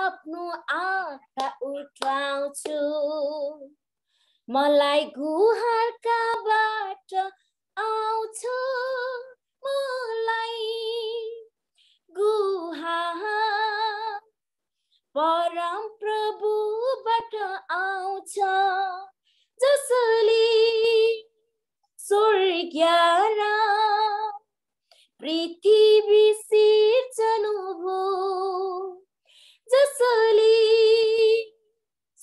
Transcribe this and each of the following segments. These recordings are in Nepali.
आफ्नो आँखा उठाउँछु मलाई बाट आउँछ मलाई गुहा परम प्रभुबाट आउँछ जसले स्वर्ग पृथ्वी सिर्जनु भो जसली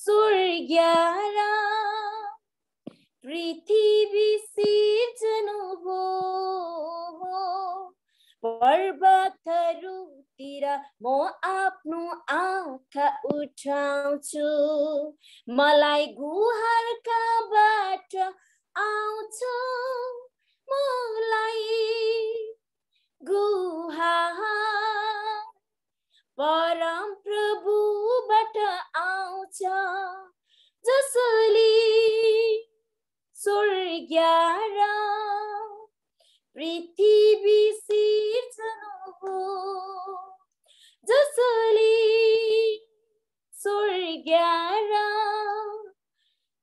स्वर्ग्यारा पृथ्वी सिर्जनु हो पर्वतहरूतिर म आफ्नो आँखा उठाउँछु मलाई बाट आउँछ मलाई गुहा परम प्रभुबाट आउँछ जसले स्वर्ग र पृथ्वी सिर्जनु हो जसले स्वर्ग र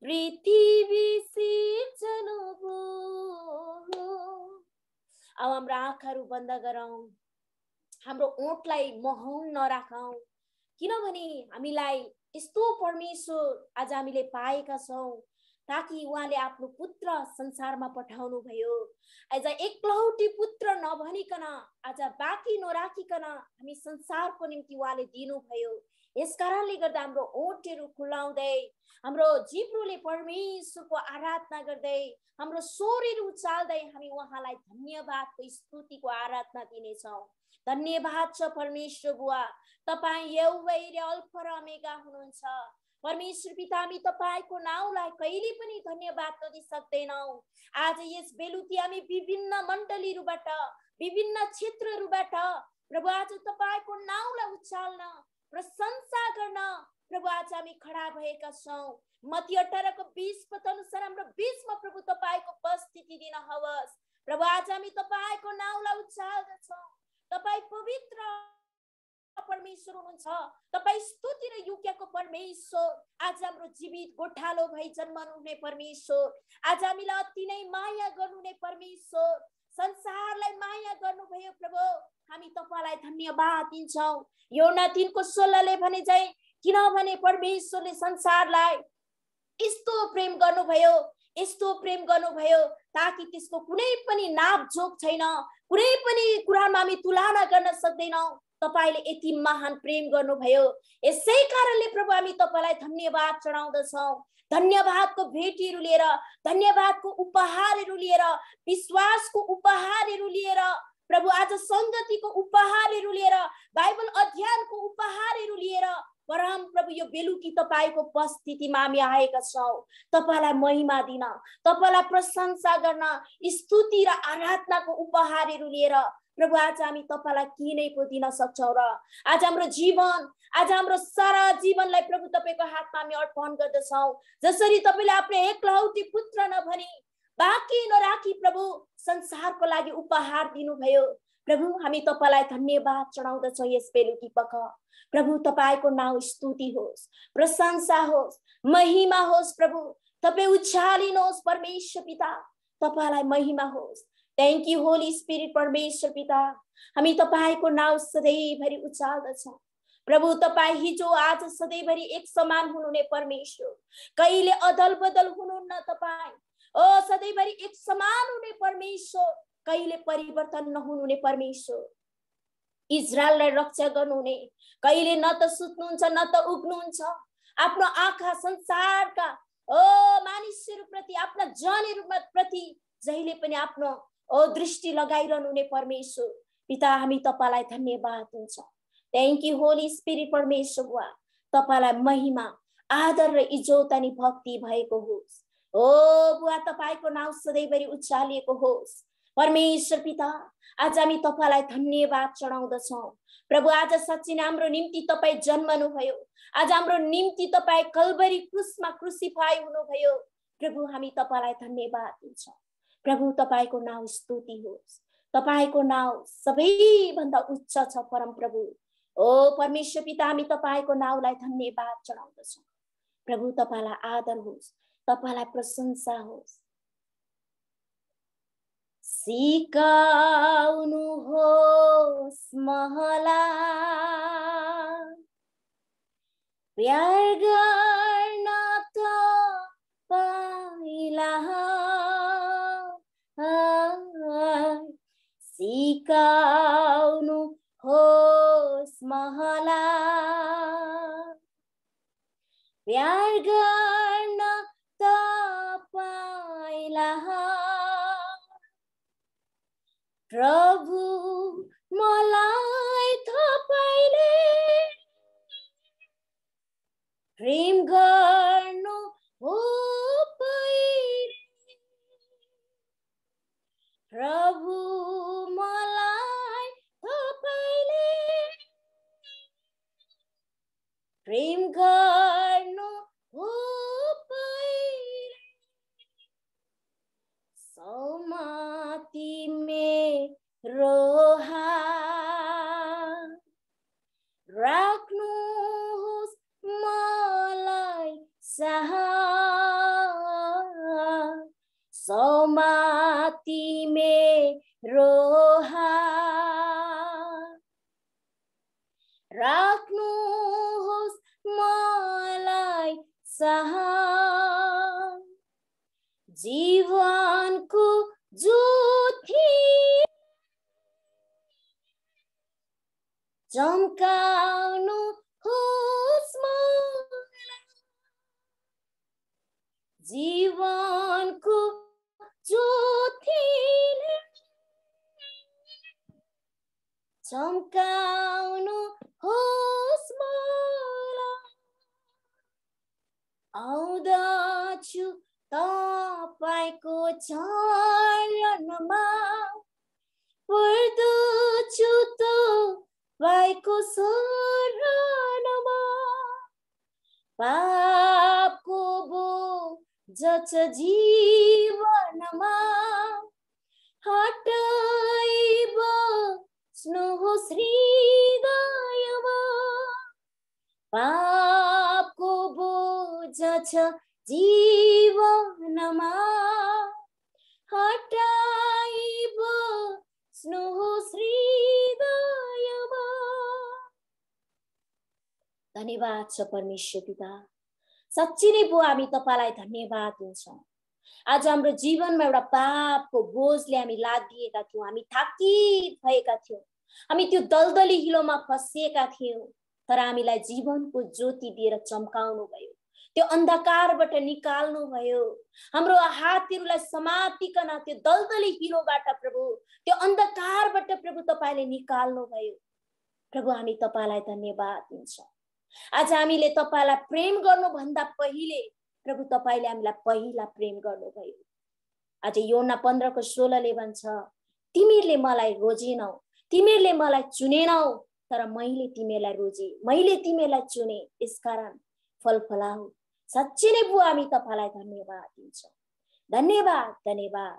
पृथ्वी सिर्जनु हो अब हाम्रो आँखाहरू बन्द गरौँ हाम्रो ओठलाई महौन नराखौँ किनभने हामीलाई यस्तो परमेश्वर आज हामीले पाएका छौँ ताकि उहाँले आफ्नो पुत्र संसारमा पठाउनु भयो आज एकलौटी पुत्र नभनिकन आज बाँकी नराखिकन हामी संसारको निम्ति उहाँले दिनुभयो यस कारणले गर्दा हाम्रो ओठहरू खुलाउँदै हाम्रो जिब्रोले परमेश्वरको आराधना गर्दै हाम्रो स्वरहरू उचाल्दै हामी उहाँलाई धन्यवादको स्तुतिको आराधना दिनेछौँ धन्यवाद छ परमेश्वर बुवा तपाईँ एउटै र हुनुहुन्छ परमेश्वर पिता हामी तपाईँको नाउँलाई कहिले पनि धन्यवाद नदि सक्दैनौँ आज यस बेलुकी हामी विभिन्न मण्डलीहरूबाट विभिन्न क्षेत्रहरूबाट प्रभु आज तपाईँको नाउँलाई उचाल्न प्रशंसा गर्न प्रभु आज हामी खडा भएका छौँ मती अठारको बिस पद अनुसार हाम्रो बिचमा प्रभु तपाईँको उपस्थिति दिन हवस् प्रभु आज हामी तपाईँको नाउँलाई उचाल्दछौँ तपाईँ पवित्र परमेश्वर हुनुहुन्छ तपाईँ स्तुति र युज्ञको परमेश्वर आज हाम्रो जीवित गोठालो भई जन्मनु हुने परमेश्वर आज हामीलाई अति नै माया गर्नुहुने परमेश्वर संसारलाई माया गर्नुभयो प्रभु हामी तपाईँलाई धन्यवाद दिन्छौँ योना तिनको सोह्रले भने चाहिँ किनभने परमेश्वरले संसारलाई यस्तो प्रेम गर्नुभयो यस्तो प्रेम गर्नुभयो ताकि त्यसको कुनै पनि जोक छैन कुनै पनि कुरामा हामी तुलना गर्न सक्दैनौँ तपाईँले यति महान प्रेम गर्नुभयो यसै कारणले प्रभु हामी तपाईँलाई धन्यवाद चढाउँदछौँ धन्यवादको भेटीहरू लिएर धन्यवादको उपहारहरू लिएर विश्वासको उपहारहरू लिएर प्रभु आज सङ्गतिको उपहारहरू लिएर बाइबल अध्ययनको उपहारहरू लिएर परम प्रभु यो बेलुकी तपाईँको उपस्थितिमा हामी आएका छौँ तपाईँलाई महिमा दिन तपाईँलाई प्रशंसा गर्न स्तुति र आराधनाको उपहारहरू लिएर प्रभु आज हामी तपाईँलाई के नै पो दिन सक्छौँ र आज हाम्रो जीवन आज हाम्रो सारा जीवनलाई प्रभु तपाईँको हातमा हामी अर्पण गर्दछौँ जसरी तपाईँले आफ्नो एकलौटी पुत्र नभनी बाँकी नराखी प्रभु संसारको लागि उपहार दिनुभयो प्रभु हामी तपाईँलाई धन्यवाद चढाउँदछौँ यस बेलुकी पख प्रभु तपाईँको नाउँ स्तुति होस् प्रशंसा होस् महिमा होस् प्रभु तपाईँ उछालिनुहोस् परमेश्वर पिता तपाईँलाई महिमा होस् थ्याङ्क यू होली स्पिरिट परमेश्वर पिता हामी तपाईँको नाउँ सधैँभरि उचाल्दछौँ प्रभु तपाईँ हिजो आज सधैँभरि एक समान हुनुहुने परमेश्वर कहिले अदल बदल हुनुहुन्न तपाईँ ओ सधैँभरि एक समान हुने परमेश्वर कहिले परिवर्तन नहुनुहुने परमेश्वर इजरायललाई रक्षा गर्नुहुने कहिले न त सुत्नुहुन्छ न त उग्नुहुन्छ आफ्नो आँखा संसारका ओ मानिसहरूप्रति आफ्ना जनहरू प्रति जहिले पनि आफ्नो ओ दृष्टि लगाइरहनुहुने परमेश्वर पिता हामी तपाईँलाई धन्यवाद हुन्छ थ्याङ्क यू होली स्पिरिट परमेश्वर वा तपाईँलाई महिमा आदर र इजोत अनि भक्ति भएको होस् हो बुवा तपाईँको नाउँ सधैँभरि उचालिएको होस् परमेश्वर पिता आज हामी तपाईँलाई धन्यवाद चढाउँदछौँ प्रभु आज साँच्ची नै हाम्रो निम्ति तपाईँ जन्मनुभयो आज हाम्रो निम्ति तपाईँ कलबरी क्रुसमा क्रुसिफाई हुनुभयो प्रभु हामी तपाईँलाई धन्यवाद दिन्छौँ प्रभु तपाईँको नाउँ स्तुति होस् तपाईँको नाउँ सबैभन्दा उच्च छ परम प्रभु ओ परमेश्वर पिता हामी तपाईँको नाउँलाई धन्यवाद चढाउँदछौँ प्रभु तपाईँलाई आदर होस् तपाईँलाई प्रशंसा होस् सिकाउनुहोस् महला प्यार गर्न त तो पहिला सिकाउनु होस् महला प्यार गर्न प्रभु मलाई तपाईँले प्रेम गर्नु हो प्रभु मलाई तपाईँले प्रेम गर्नु roha malai saha somati me roha malai saha चम्काउनु जीवनको ज्योतिले चम्काउनु होस्मा आउँदछु तपाईँको चरणमा पर्दछु त वाइको पाप को बो जच जीवनमा हटाइब स्नो हृदयमा को बो छ जीवनमा हटाइब स्नो हृदय धन्यवाद छ परमेश्वर पिता साँच्ची नै बो हामी तपाईँलाई धन्यवाद दिन्छौँ आज हाम्रो जीवनमा एउटा पापको बोझले हामी लादिएका थियौँ हामी थाकी भएका थियौँ हामी त्यो दलदली हिलोमा फसिएका थियौँ तर हामीलाई जीवनको ज्योति दिएर चम्काउनु भयो त्यो अन्धकारबाट निकाल्नु भयो हाम्रो हातहरूलाई समातिकन त्यो दलदली हिलोबाट प्रभु त्यो अन्धकारबाट प्रभु तपाईँले निकाल्नु भयो प्रभु हामी तपाईँलाई धन्यवाद दिन्छौँ आज हामीले तपाईँलाई प्रेम गर्नुभन्दा पहिले प्रभु तपाईँले हामीलाई पहिला प्रेम गर्नुभयो आज योना पन्ध्रको सोह्रले भन्छ तिमीहरूले मलाई रोजेनौ तिमीहरूले मलाई चुनेनौ तर मैले तिमीहरूलाई रोजे मैले तिमीहरूलाई चुने यसकारण फलफलाउ साँच्चै नै बुवा हामी तपाईँलाई धन्यवाद दिन्छौँ धन्यवाद धन्यवाद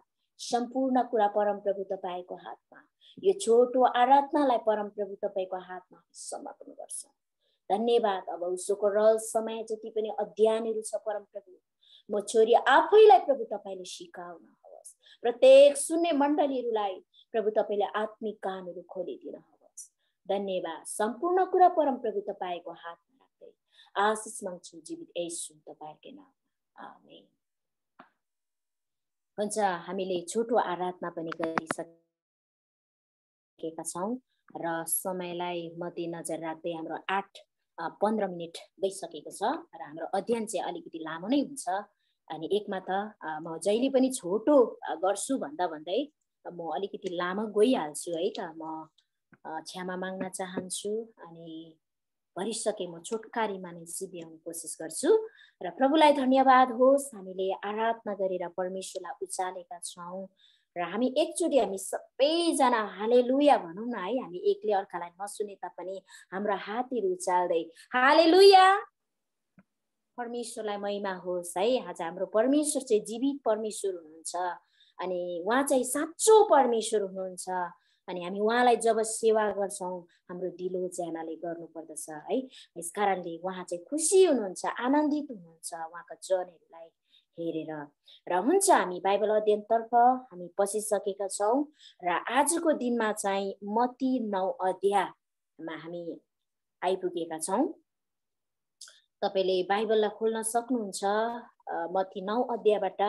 सम्पूर्ण कुरा परमप्रभु तपाईँको हातमा यो छोटो आराधनालाई परमप्रभु तपाईँको हातमा समर्पण गर्छौँ धन्यवाद अब उसको रल समय जति पनि अध्ययनहरू छ परम प्रभु म छोरी आफैलाई प्रभु तपाईँले सिकाउन होस् प्रत्येक सुन्ने मण्डलीहरूलाई प्रभु तपाईँले आत्मिक कानहरू खोलिदिन होस् धन्यवाद सम्पूर्ण कुरा परम प्रभु तपाईँको हातमा राख्दै आशिष माग्छु जीवित यसु तपाईँकै नाम हुन्छ हामीले छोटो आराधना पनि गरिसकेका छौँ र समयलाई मध्यनजर राख्दै हाम्रो आठ पन्ध्र मिनट गइसकेको छ र हाम्रो अध्ययन चाहिँ अलिकति लामो नै हुन्छ अनि एकमा त म जहिले पनि छोटो गर्छु भन्दा भन्दै म अलिकति लामो गइहाल्छु है त म क्षमा माग्न चाहन्छु अनि भरिसके म छोटकारी नै सिध्याउने कोसिस गर्छु र प्रभुलाई धन्यवाद होस् हामीले आराधना गरेर परमेश्वरलाई उचालेका छौँ र हामी एकचोटि हामी सबैजना हाले लुया भनौँ न है हामी एकले अर्कालाई नसुने तापनि हाम्रो हातहरू उचाल्दै हाले लुया परमेश्वरलाई महिमा होस् है आज हाम्रो परमेश्वर चाहिँ जीवित परमेश्वर हुनुहुन्छ अनि उहाँ चाहिँ साँचो परमेश्वर हुनुहुन्छ अनि हामी उहाँलाई जब सेवा गर्छौँ हाम्रो दिलो च्यानाले गर्नुपर्दछ है यस कारणले उहाँ चाहिँ खुसी हुनुहुन्छ आनन्दित हुनुहुन्छ उहाँको जनहरूलाई हेरेर र हुन्छ हामी बाइबल अध्ययनतर्फ हामी पसिसकेका छौँ र आजको दिनमा चाहिँ मती नौ अध्यायमा हामी आइपुगेका छौँ तपाईँले बाइबललाई खोल्न सक्नुहुन्छ मती नौ अध्यायबाट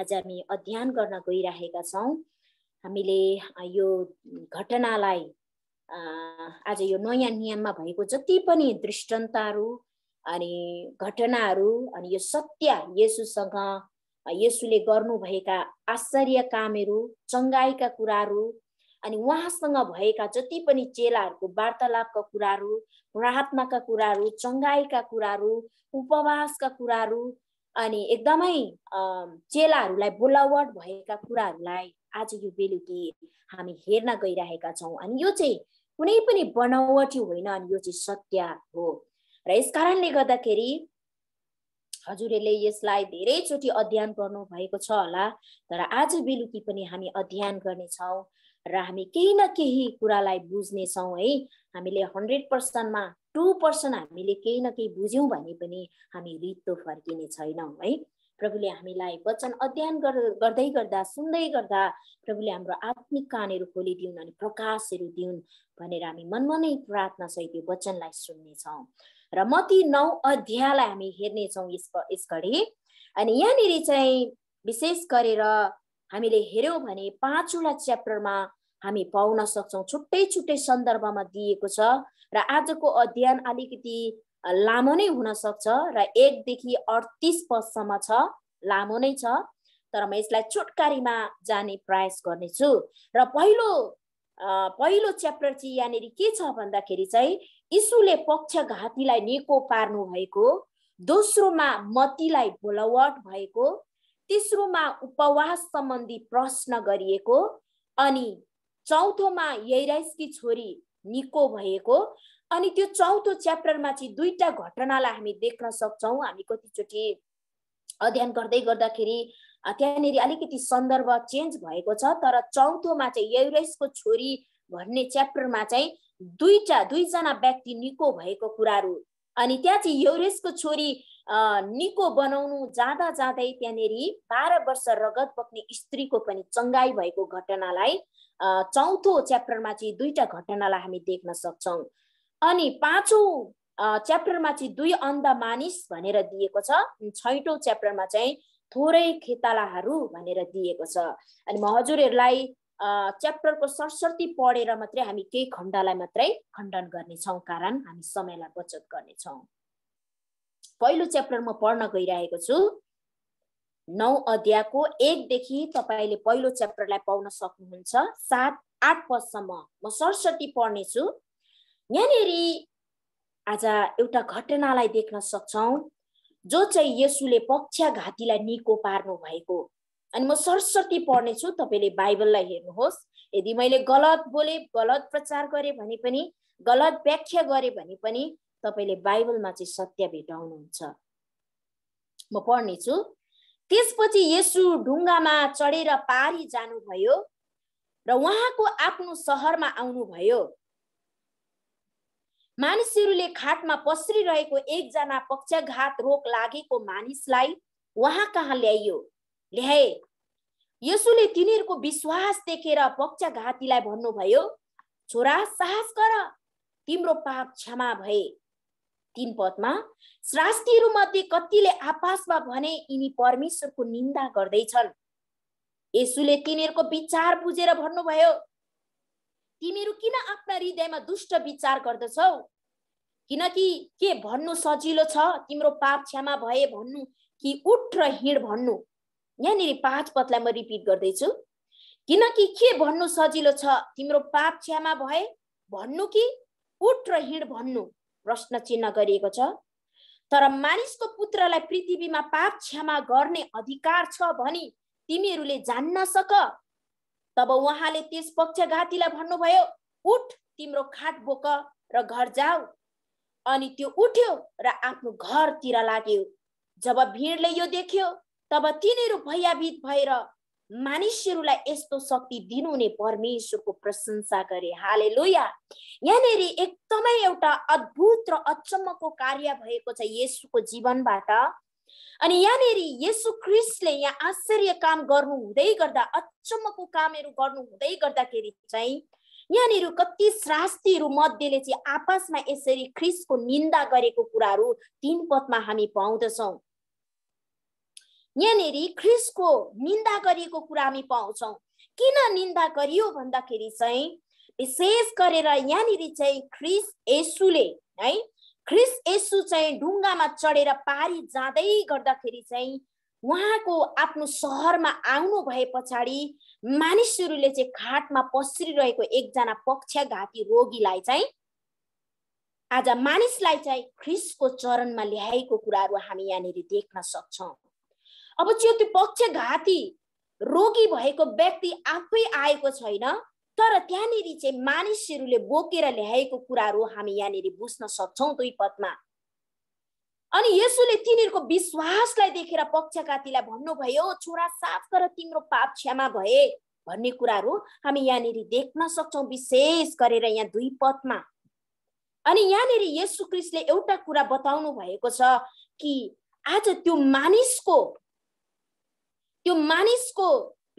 आज हामी अध्ययन गर्न गइराखेका छौँ हामीले यो घटनालाई आज यो नयाँ नियममा भएको जति पनि दृष्टान्तहरू अनि घटनाहरू अनि यो सत्य येसुसँग येसुले गर्नुभएका आश्चर्य कामहरू चङ्गाइका कुराहरू अनि उहाँसँग भएका जति पनि चेलाहरूको वार्तालापका कुराहरू प्रार्थनाका कुराहरू चङ्गाइका कुराहरू उपवासका कुराहरू अनि एकदमै चेलाहरूलाई बोलावट भएका कुराहरूलाई आज यो बेलुकी हामी हेर्न गइरहेका छौँ अनि यो चाहिँ कुनै पनि बनावटी होइन अनि यो चाहिँ सत्य हो र यस कारणले गर्दाखेरि हजुरहरूले यसलाई धेरैचोटि अध्ययन गर्नुभएको छ होला तर आज बेलुकी पनि हामी अध्ययन गर्नेछौँ र हामी केही न केही कुरालाई बुझ्नेछौँ है हामीले हन्ड्रेड पर्सेन्टमा टु पर्सेन्ट हामीले केही न केही बुझ्यौँ भने पनि हामी रित्तो फर्किने छैनौँ है प्रभुले हामीलाई वचन अध्ययन गर्दै गर्दा सुन्दै गर्दा प्रभुले हाम्रो आत्मिक कानहरू खोलिदिउन् अनि प्रकाशहरू दिउन् भनेर हामी मनमनै नै प्रार्थनासहित यो वचनलाई सुन्नेछौँ र मती नौ अध्यायलाई हामी हेर्नेछौँ यस घडी अनि यहाँनिर चाहिँ विशेष गरेर हामीले हेऱ्यौँ भने पाँचवटा च्याप्टरमा हामी पाउन सक्छौँ छुट्टै छुट्टै सन्दर्भमा दिएको छ र आजको अध्ययन अलिकति लामो नै हुन सक्छ र एकदेखि अडतिस पदसम्म छ लामो नै छ तर म यसलाई छुटकारीमा जाने प्रयास गर्नेछु र पहिलो पहिलो च्याप्टर चाहिँ यहाँनिर के छ भन्दाखेरि चाहिँ इसुले पक्षघातीलाई निको पार्नु भएको दोस्रोमा मतीलाई भोलावट भएको तेस्रोमा उपवास सम्बन्धी प्रश्न गरिएको अनि चौथोमा यैराइसकी छोरी निको भएको अनि त्यो चौथो च्याप्टरमा चाहिँ दुईटा घटनालाई हामी देख्न सक्छौँ हामी कतिचोटि अध्ययन गर्दै गर्दाखेरि त्यहाँनिर अलिकति सन्दर्भ चेन्ज भएको छ तर चौथोमा चाहिँ यैराइसको छोरी भन्ने च्याप्टरमा चाहिँ दुईटा दुईजना व्यक्ति निको भएको कुराहरू अनि त्यहाँ चाहिँ यौरेसको छोरी निको बनाउनु जाँदा जाँदै त्यहाँनिर बाह्र वर्ष रगत बग्ने स्त्रीको पनि चङ्गाई भएको घटनालाई चौथो च्याप्टरमा चाहिँ दुईटा घटनालाई हामी देख्न सक्छौँ अनि पाँचौँ च्याप्टरमा चाहिँ दुई अन्ध मानिस भनेर दिएको छ छैटौँ च्याप्टरमा चाहिँ थोरै खेतालाहरू भनेर दिएको छ अनि म हजुरहरूलाई च्याप्टरको सरसर्ती पढेर मात्रै हामी केही खण्डलाई मात्रै खण्डन गर्नेछौँ कारण हामी समयलाई बचत गर्नेछौँ पहिलो च्याप्टर म पढ्न गइरहेको छु नौ अध्यायको एकदेखि तपाईँले पहिलो च्याप्टरलाई पाउन सक्नुहुन्छ सात आठ पदसम्म म सरस्वती पढ्नेछु यहाँनिर आज एउटा घटनालाई देख्न सक्छौँ जो चाहिँ यसुले पक्षघातीलाई निको पार्नु भएको अनि म सरस्वती पढ्नेछु तपाईँले बाइबललाई हेर्नुहोस् यदि मैले गलत बोले गलत प्रचार गरेँ भने पनि गलत व्याख्या गरेँ भने पनि तपाईँले बाइबलमा चाहिँ सत्य भेटाउनुहुन्छ म पढ्नेछु त्यसपछि यसु ढुङ्गामा चढेर पारी जानुभयो र उहाँको आफ्नो सहरमा आउनुभयो मानिसहरूले खाटमा पस्रिरहेको एकजना पक्षघात रोग लागेको मानिसलाई उहाँ कहाँ ल्याइयो ल्याए यसुले तिनीहरूको विश्वास देखेर पक्षघातीलाई भन्नुभयो छोरा साहस गर तिम्रो पाप क्षमा भए तिन पदमा मध्ये कतिले आपासमा भने यिनी परमेश्वरको निन्दा गर्दैछन् यसुले तिनीहरूको विचार बुझेर भन्नुभयो तिमीहरू किन आफ्ना हृदयमा दुष्ट विचार गर्दछौ किनकि के भन्नु सजिलो छ तिम्रो पाप क्षमा भए भन्नु कि उठ र हिँड भन्नु यहाँनिर पाँच पदलाई म रिपिट गर्दैछु किनकि के भन्नु सजिलो छ तिम्रो पाप क्षमा भए भन्नु कि उठ र हिँड भन्नु प्रश्न चिन्ह गरिएको छ तर मानिसको पुत्रलाई पृथ्वीमा पाप क्षमा गर्ने अधिकार छ भनी तिमीहरूले जान्न सक तब उहाँले त्यस पक्षघातीलाई भन्नुभयो उठ तिम्रो खाट बोक र घर जाऊ अनि त्यो उठ्यो र आफ्नो घरतिर लाग्यो जब भिडले यो देख्यो तब तिनीहरू भयाभीत भएर मानिसहरूलाई यस्तो शक्ति दिनुहुने परमेश्वरको प्रशंसा गरे हाले लोया यहाँनिर एकदमै एउटा अद्भुत र अचम्मको कार्य भएको छ यसुको जीवनबाट अनि यहाँनिर यसु क्रिस्टले यहाँ आश्चर्य काम गर्नु हुँदै गर्दा अचम्मको कामहरू गर्नु हुँदै गर्दाखेरि चाहिँ यहाँनिर कति श्रास्तिहरू मध्येले चाहिँ आपसमा यसरी ख्रिसको निन्दा गरेको कुराहरू तिन पदमा हामी पाउँदछौँ यहाँनिर ख्रिसको निन्दा गरिएको कुरा हामी पाउँछौँ किन निन्दा गरियो भन्दाखेरि चाहिँ विशेष गरेर यहाँनिर चाहिँ ख्रिस यसुले है ख्रिस यसु चाहिँ ढुङ्गामा चढेर पारी जाँदै गर्दाखेरि चाहिँ उहाँको आफ्नो सहरमा आउनु भए पछाडि मानिसहरूले चाहिँ खाटमा पस्रिरहेको एकजना पक्षघाती रोगीलाई चाहिँ आज मानिसलाई चाहिँ ख्रिसको चरणमा ल्याएको कुराहरू हामी यहाँनिर देख्न सक्छौँ अब त्यो त्यो पक्षघाती रोगी भएको व्यक्ति आफै आएको छैन तर त्यहाँनिर चाहिँ मानिसहरूले बोकेर ल्याएको कुराहरू हामी यहाँनिर बुझ्न सक्छौँ दुई पदमा अनि यसुले तिनीहरूको विश्वासलाई देखेर पक्षघातीलाई भन्नुभयो छोरा साफ तर तिम्रो पाप क्षमा भए भन्ने कुराहरू हामी यहाँनिर देख्न सक्छौँ विशेष गरेर यहाँ दुई पदमा अनि यहाँनिर यसु क्रिस्टले एउटा कुरा बताउनु भएको छ कि आज त्यो मानिसको त्यो मानिसको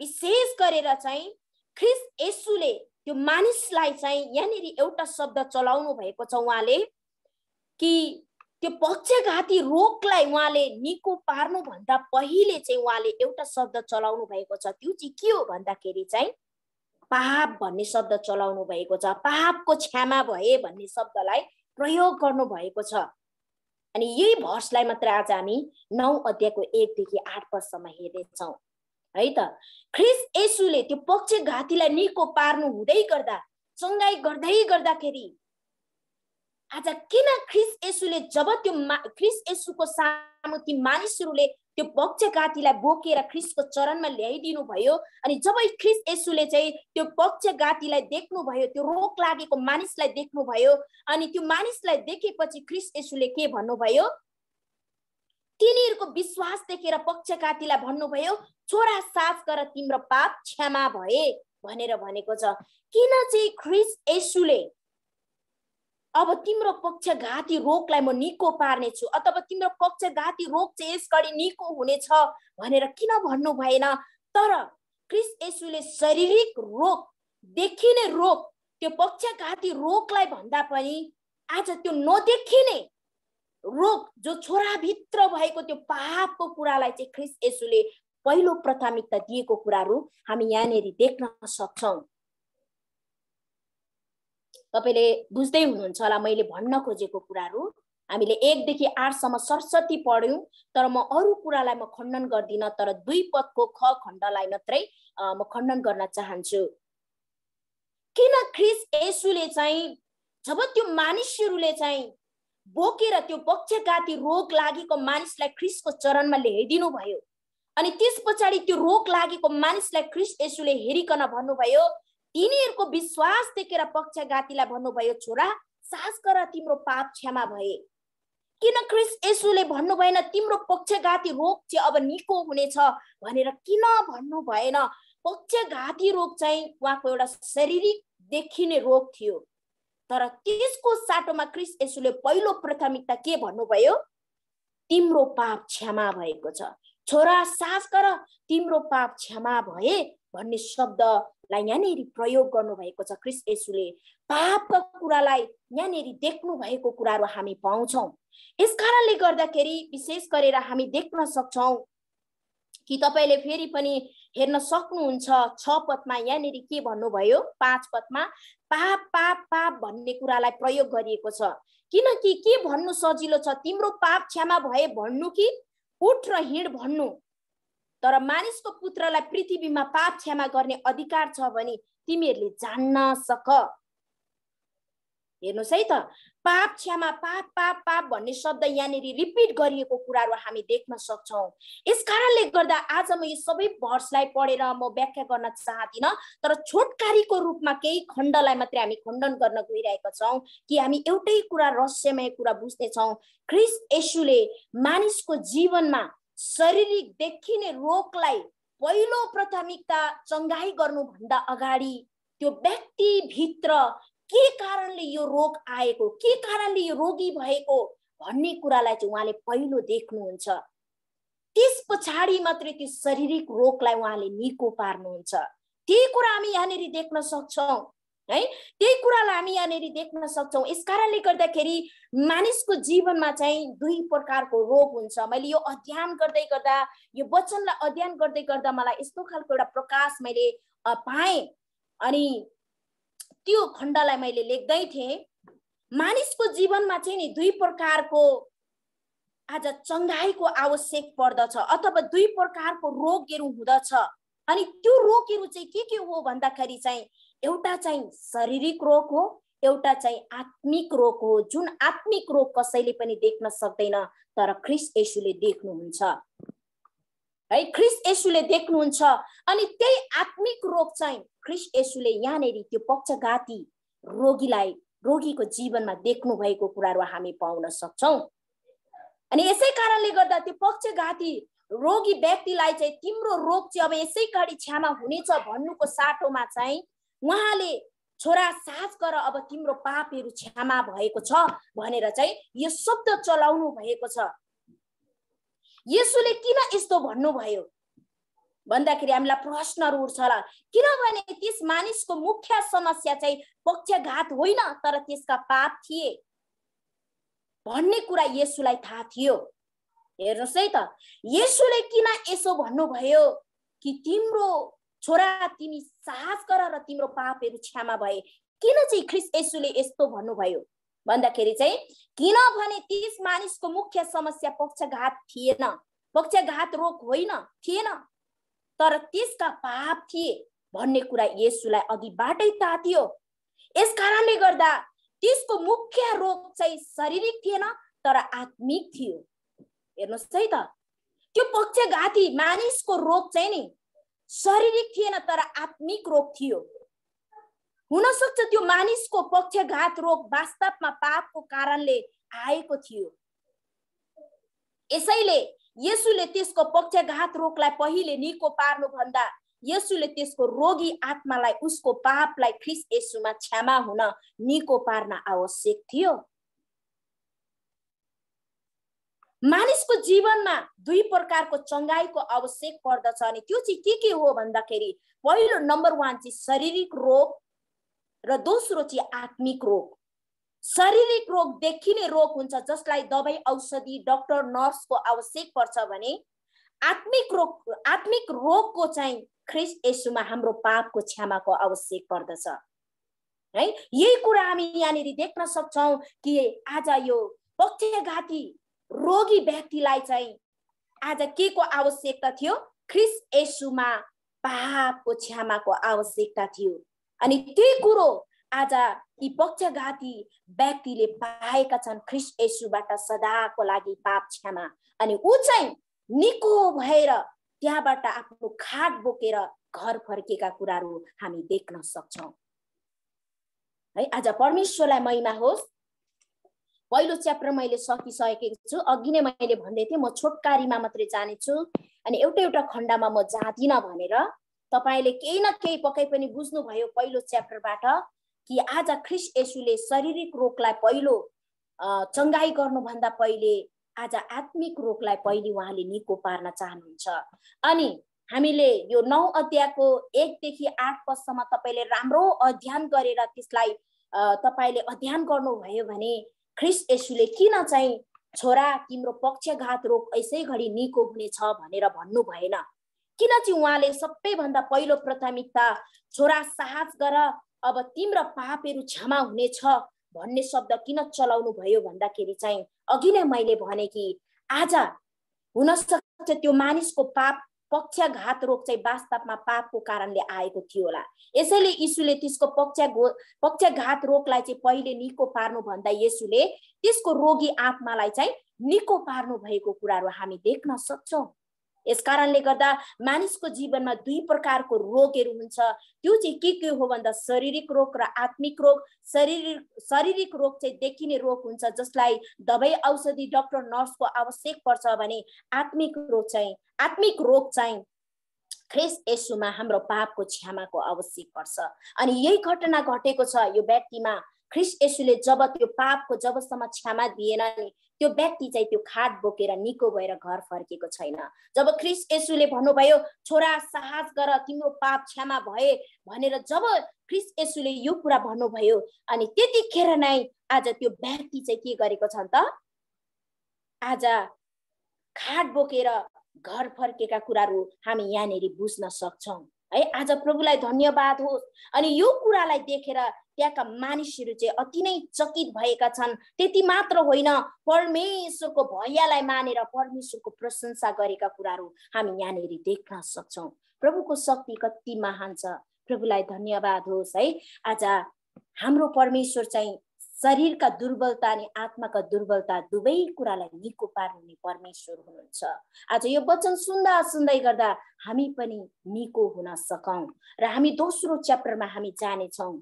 विशेष गरेर चाहिँ ख्रिस यसुले त्यो मानिसलाई चाहिँ यहाँनिर एउटा शब्द चलाउनु भएको छ उहाँले कि त्यो पक्षघाती रोगलाई उहाँले निको पार्नुभन्दा पहिले चाहिँ उहाँले एउटा शब्द चलाउनु भएको छ त्यो चाहिँ के हो भन्दाखेरि चाहिँ पाप भन्ने शब्द चलाउनु भएको छ पापको क्षमा भए भन्ने शब्दलाई प्रयोग गर्नुभएको छ अनि यही भर्सलाई मात्र आज हामी नौ अध्यायको एकदेखि आठ वर्षमा हेर्नेछौँ है त ख्रिस यसुले त्यो पक्ष घातीलाई निको पार्नु हुँदै गर्दा चङ्गाई गर्दै गर्दाखेरि आज किन ख्रिस यसुले जब त्यो मा ख्रिस यसुको सामु ती मानिसहरूले त्यो पक्षघातीलाई बोकेर ख्रिसको चरणमा ल्याइदिनु भयो अनि जब ख्रिस यसुले चाहिँ त्यो पक्षघातीलाई देख्नुभयो त्यो रोग लागेको मानिसलाई देख्नुभयो अनि त्यो मानिसलाई देखेपछि ख्रिस यसुले के भन्नुभयो तिनीहरूको विश्वास देखेर पक्षघातीलाई भन्नुभयो छोरा साफ गर तिम्रो पाप क्षमा भए भनेर भनेको छ किन चाहिँ ख्रिस यसुले अब तिम्रो पक्षघाती रोगलाई म निको पार्नेछु अथवा तिम्रो पक्षघाती रोग चाहिँ यस घडी निको हुनेछ भनेर किन भन्नु भएन तर क्रिस यसुले शारीरिक रोग देखिने रोग त्यो पक्षघाती रोगलाई भन्दा पनि आज त्यो नदेखिने रोग जो छोराभित्र भएको त्यो पापको कुरालाई चाहिँ ख्रिस यसुले पहिलो प्राथमिकता दिएको कुराहरू हामी यहाँनिर देख्न सक्छौँ तपाईँले बुझ्दै हुनुहुन्छ होला मैले भन्न खोजेको कुराहरू हामीले एकदेखि आठसम्म सरस्वती पढ्यौँ तर म अरू कुरालाई म खण्डन गर्दिनँ तर दुई पदको ख खण्डलाई मात्रै म खण्डन गर्न चाहन्छु किन ख्रिस यसुले चाहिँ जब त्यो मानिसहरूले चाहिँ बोकेर त्यो पक्षघाती रोग लागेको मानिसलाई ख्रिसको चरणमा ल्याइदिनु भयो अनि त्यस पछाडि त्यो रोग लागेको मानिसलाई ख्रिस यसुले हेरिकन भन्नुभयो तिनीहरूको विश्वास देखेर पक्षघातीलाई भन्नुभयो छोरा सास गर तिम्रो पाप क्षमा भए किन क्रिस यसुले भन्नु भएन तिम्रो पक्षघाती रोग चाहिँ अब निको हुनेछ भनेर किन भन्नु भएन पक्षघाती रोग चाहिँ उहाँको एउटा शारीरिक देखिने रोग थियो तर त्यसको साटोमा क्रिस यसुले पहिलो प्राथमिकता के भन्नुभयो तिम्रो पाप क्षमा भएको छ छोरा सास गर तिम्रो पाप क्षमा भए भन्ने शब्द कुरालाई यहाँनिर प्रयोग गर्नुभएको छ क्रिस यसुले पापको कुरालाई यहाँनिर देख्नु भएको कुराहरू हामी पाउँछौँ यस कारणले गर्दाखेरि विशेष गरेर हामी देख्न सक्छौँ कि तपाईँले फेरि पनि हेर्न सक्नुहुन्छ छ पदमा यहाँनिर के भन्नुभयो पाँच पदमा पाप पाप पाप भन्ने कुरालाई प्रयोग गरिएको छ किनकि के भन्नु सजिलो छ तिम्रो पाप क्षमा भए भन्नु कि उठ र हिँड भन्नु तर मानिसको पुत्रलाई पृथ्वीमा पाप क्षमा गर्ने अधिकार छ भने तिमीहरूले जान्न सक हेर्नुहोस् है त पाप क्षमा पाप पाप पाप भन्ने शब्द यहाँनिर रिपिट गरिएको कुराहरू हामी देख्न सक्छौँ यस कारणले गर्दा आज म यो सबै भर्सलाई पढेर म व्याख्या गर्न चाहदिनँ तर छोटकारीको रूपमा केही खण्डलाई मात्रै हामी खण्डन गर्न गइरहेका छौँ कि हामी एउटै कुरा रहस्यमय कुरा बुझ्नेछौँ क्रिस यसुले मानिसको जीवनमा शारीरिक देखिने रोगलाई पहिलो प्राथमिकता चङ्घाई गर्नुभन्दा अगाडि त्यो व्यक्तिभित्र के कारणले यो रोग आएको के कारणले यो रोगी भएको भन्ने कुरालाई चाहिँ उहाँले पहिलो देख्नुहुन्छ त्यस पछाडि मात्रै त्यो शारीरिक रोगलाई उहाँले निको पार्नुहुन्छ त्यही कुरा हामी यहाँनिर देख्न सक्छौँ है त्यही कुरालाई हामी यहाँनिर देख्न सक्छौँ यस कारणले गर्दाखेरि मानिसको जीवनमा चाहिँ दुई प्रकारको रोग हुन्छ मैले यो अध्ययन गर्दै गर्दा यो वचनलाई अध्ययन गर्दै गर्दा मलाई यस्तो खालको एउटा प्रकाश मैले पाएँ अनि त्यो खण्डलाई मैले लेख्दै थिएँ मानिसको जीवनमा चाहिँ नि दुई प्रकारको आज चङ्घाइको आवश्यक पर्दछ अथवा दुई प्रकारको रोगहरू हुँदछ अनि त्यो रोगहरू चाहिँ के के हो भन्दाखेरि चाहिँ एउटा चाहिँ शारीरिक रोग हो एउटा चाहिँ आत्मिक रोग हो जुन आत्मिक रोग कसैले पनि देख्न सक्दैन तर ख्रिस यसुले देख्नुहुन्छ है ख्रिस यसुले देख्नुहुन्छ अनि त्यही आत्मिक रोग चाहिँ ख्रिस यसुले यहाँनिर त्यो पक्षघाती रोगीलाई रोगीको जीवनमा देख्नु भएको कुराहरू हामी पाउन सक्छौँ अनि यसै कारणले गर्दा त्यो पक्षघाती रोगी व्यक्तिलाई चाहिँ तिम्रो रोग चाहिँ अब यसै घडी क्षमा हुनेछ भन्नुको साटोमा चाहिँ उहाँले छोरा साफ गर अब तिम्रो पापहरू क्षमा भएको छ भनेर चाहिँ यो शब्द चलाउनु भएको छ यसुले किन यस्तो भन्नुभयो भन्दाखेरि हामीलाई प्रश्नहरू उठ्छ होला किनभने त्यस मानिसको मुख्य समस्या चाहिँ पक्षघात होइन तर त्यसका पाप थिए भन्ने कुरा यसुलाई थाहा थियो हेर्नुहोस् है त यसुले किन यसो भन्नुभयो कि तिम्रो छोरा तिमी साहस गर र तिम्रो पापहरू क्षमा भए किन चाहिँ ख्रिस यसुले यस्तो भन्नुभयो भन्दाखेरि चाहिँ किनभने त्यस मानिसको मुख्य समस्या पक्षघात थिएन पक्षघात रोग होइन थिएन तर त्यसका पाप थिए भन्ने कुरा यसुलाई अघिबाटै तातियो यस कारणले गर्दा त्यसको मुख्य रोग चाहिँ शारीरिक थिएन तर आत्मिक थियो हेर्नुहोस् है त त्यो पक्षघाती मानिसको रोग चाहिँ नि शारीरिक थिएन तर आत्मिक रोग थियो हुनसक्छ त्यो मानिसको पक्षघात रोग वास्तवमा पापको कारणले आएको थियो यसैले यसुले त्यसको पक्षघात रोगलाई पहिले निको पार्नुभन्दा यसुले त्यसको रोगी आत्मालाई उसको पापलाई ख्रिस यसुमा क्षमा हुन निको पार्न आवश्यक थियो मानिसको जीवनमा दुई प्रकारको चङ्गाईको आवश्यक पर्दछ अनि त्यो चाहिँ के के हो भन्दाखेरि पहिलो नम्बर वान चाहिँ शारीरिक रोग र दोस्रो चाहिँ आत्मिक रोग शारीरिक रोग देखिने रोग हुन्छ जसलाई दबाई औषधि डक्टर नर्सको आवश्यक पर्छ भने आत्मिक रोग आत्मिक रोगको चाहिँ ख्रिस यसुमा हाम्रो पापको क्षमाको आवश्यक पर्दछ है यही कुरा हामी यहाँनिर देख्न सक्छौँ कि आज यो पक्षघाती रोगी व्यक्तिलाई चाहिँ आज के को आवश्यकता थियो ख्रिस यसुमा पापको क्षमाको आवश्यकता थियो अनि त्यही कुरो आज यी पक्षघाती व्यक्तिले पाएका छन् ख्रिस यसुबाट सदाको लागि पाप क्षमा अनि ऊ चाहिँ निको भएर त्यहाँबाट आफ्नो खाट बोकेर घर फर्केका कुराहरू हामी देख्न सक्छौँ है आज परमेश्वरलाई महिमा होस् पहिलो च्याप्टर मैले सकिसकेको छु अघि नै मैले भन्दै थिएँ म छोटकारीमा मात्रै जानेछु अनि एउटा एउटा खण्डमा म जाँदिनँ भनेर तपाईँले केही न केही पक्कै पनि बुझ्नुभयो पहिलो च्याप्टरबाट कि आज ख्रिस यसुले शारीरिक रोगलाई पहिलो चङ्गाई गर्नुभन्दा पहिले आज आत्मिक रोगलाई पहिले उहाँले निको पार्न चाहनुहुन्छ अनि हामीले यो नौ अध्यायको एकदेखि आठ पदसम्म तपाईँले राम्रो अध्ययन गरेर त्यसलाई तपाईँले अध्ययन गर्नुभयो भने ख्रिस यसुले किन चाहिँ छोरा तिम्रो पक्षघात रोग यसै घडी निको हुनेछ भनेर भन्नु भएन किन चाहिँ उहाँले सबैभन्दा पहिलो प्राथमिकता छोरा साहस गर अब तिम्रो पापहरू क्षमा हुनेछ भन्ने शब्द किन चलाउनु भयो भन्दाखेरि चाहिँ अघि नै मैले भने कि आज हुनसक्छ त्यो मानिसको पाप पक्षघात रोग चाहिँ वास्तवमा पापको कारणले आएको थियो होला यसैले यीशुले त्यसको पक्ष पक्षघात रोगलाई चाहिँ पहिले निको पार्नु भन्दा यसुले त्यसको रोगी आत्मालाई चाहिँ निको पार्नु भएको कुराहरू हामी देख्न सक्छौँ यस कारणले गर्दा मानिसको जीवनमा दुई प्रकारको रोगहरू हुन्छ त्यो चाहिँ के के हो भन्दा शारीरिक रोग र आत्मिक रोग शारीरिक शारीरिक रोग चाहिँ देखिने रोग हुन्छ जसलाई दबाई औषधि डक्टर नर्सको आवश्यक पर्छ भने आत्मिक रोग चाहिँ आत्मिक रोग चाहिँ ख्रेस यसुमा हाम्रो पापको क्षमाको आवश्यक पर्छ अनि यही घटना घटेको छ यो व्यक्तिमा ख्रिस यसुले जब त्यो पापको जबसम्म क्षमा दिएन नि त्यो व्यक्ति चाहिँ त्यो खाट बोकेर निको भएर घर फर्केको छैन जब ख्रिस यसुले भन्नुभयो छोरा साहस गर तिम्रो पाप क्षमा भए भनेर जब ख्रिस यसुले यो कुरा भन्नुभयो अनि त्यतिखेर नै आज त्यो व्यक्ति चाहिँ के गरेको छ त आज खाट बोकेर घर फर्केका कुराहरू हामी यहाँनिर बुझ्न सक्छौँ है आज प्रभुलाई धन्यवाद होस् अनि यो कुरालाई देखेर त्यहाँका मानिसहरू चाहिँ अति नै चकित भएका छन् त्यति मात्र होइन परमेश्वरको भैयालाई मानेर परमेश्वरको प्रशंसा गरेका कुराहरू हामी यहाँनिर देख्न सक्छौँ प्रभुको शक्ति कति महान छ प्रभुलाई धन्यवाद होस् है आज हाम्रो परमेश्वर चाहिँ शरीरका दुर्बलता अनि आत्माका दुर्बलता दुवै कुरालाई निको पार्नुहुने परमेश्वर हुनुहुन्छ आज यो वचन सुन्दा सुन्दै गर्दा हामी पनि निको हुन सकौँ र हामी दोस्रो च्याप्टरमा हामी जानेछौँ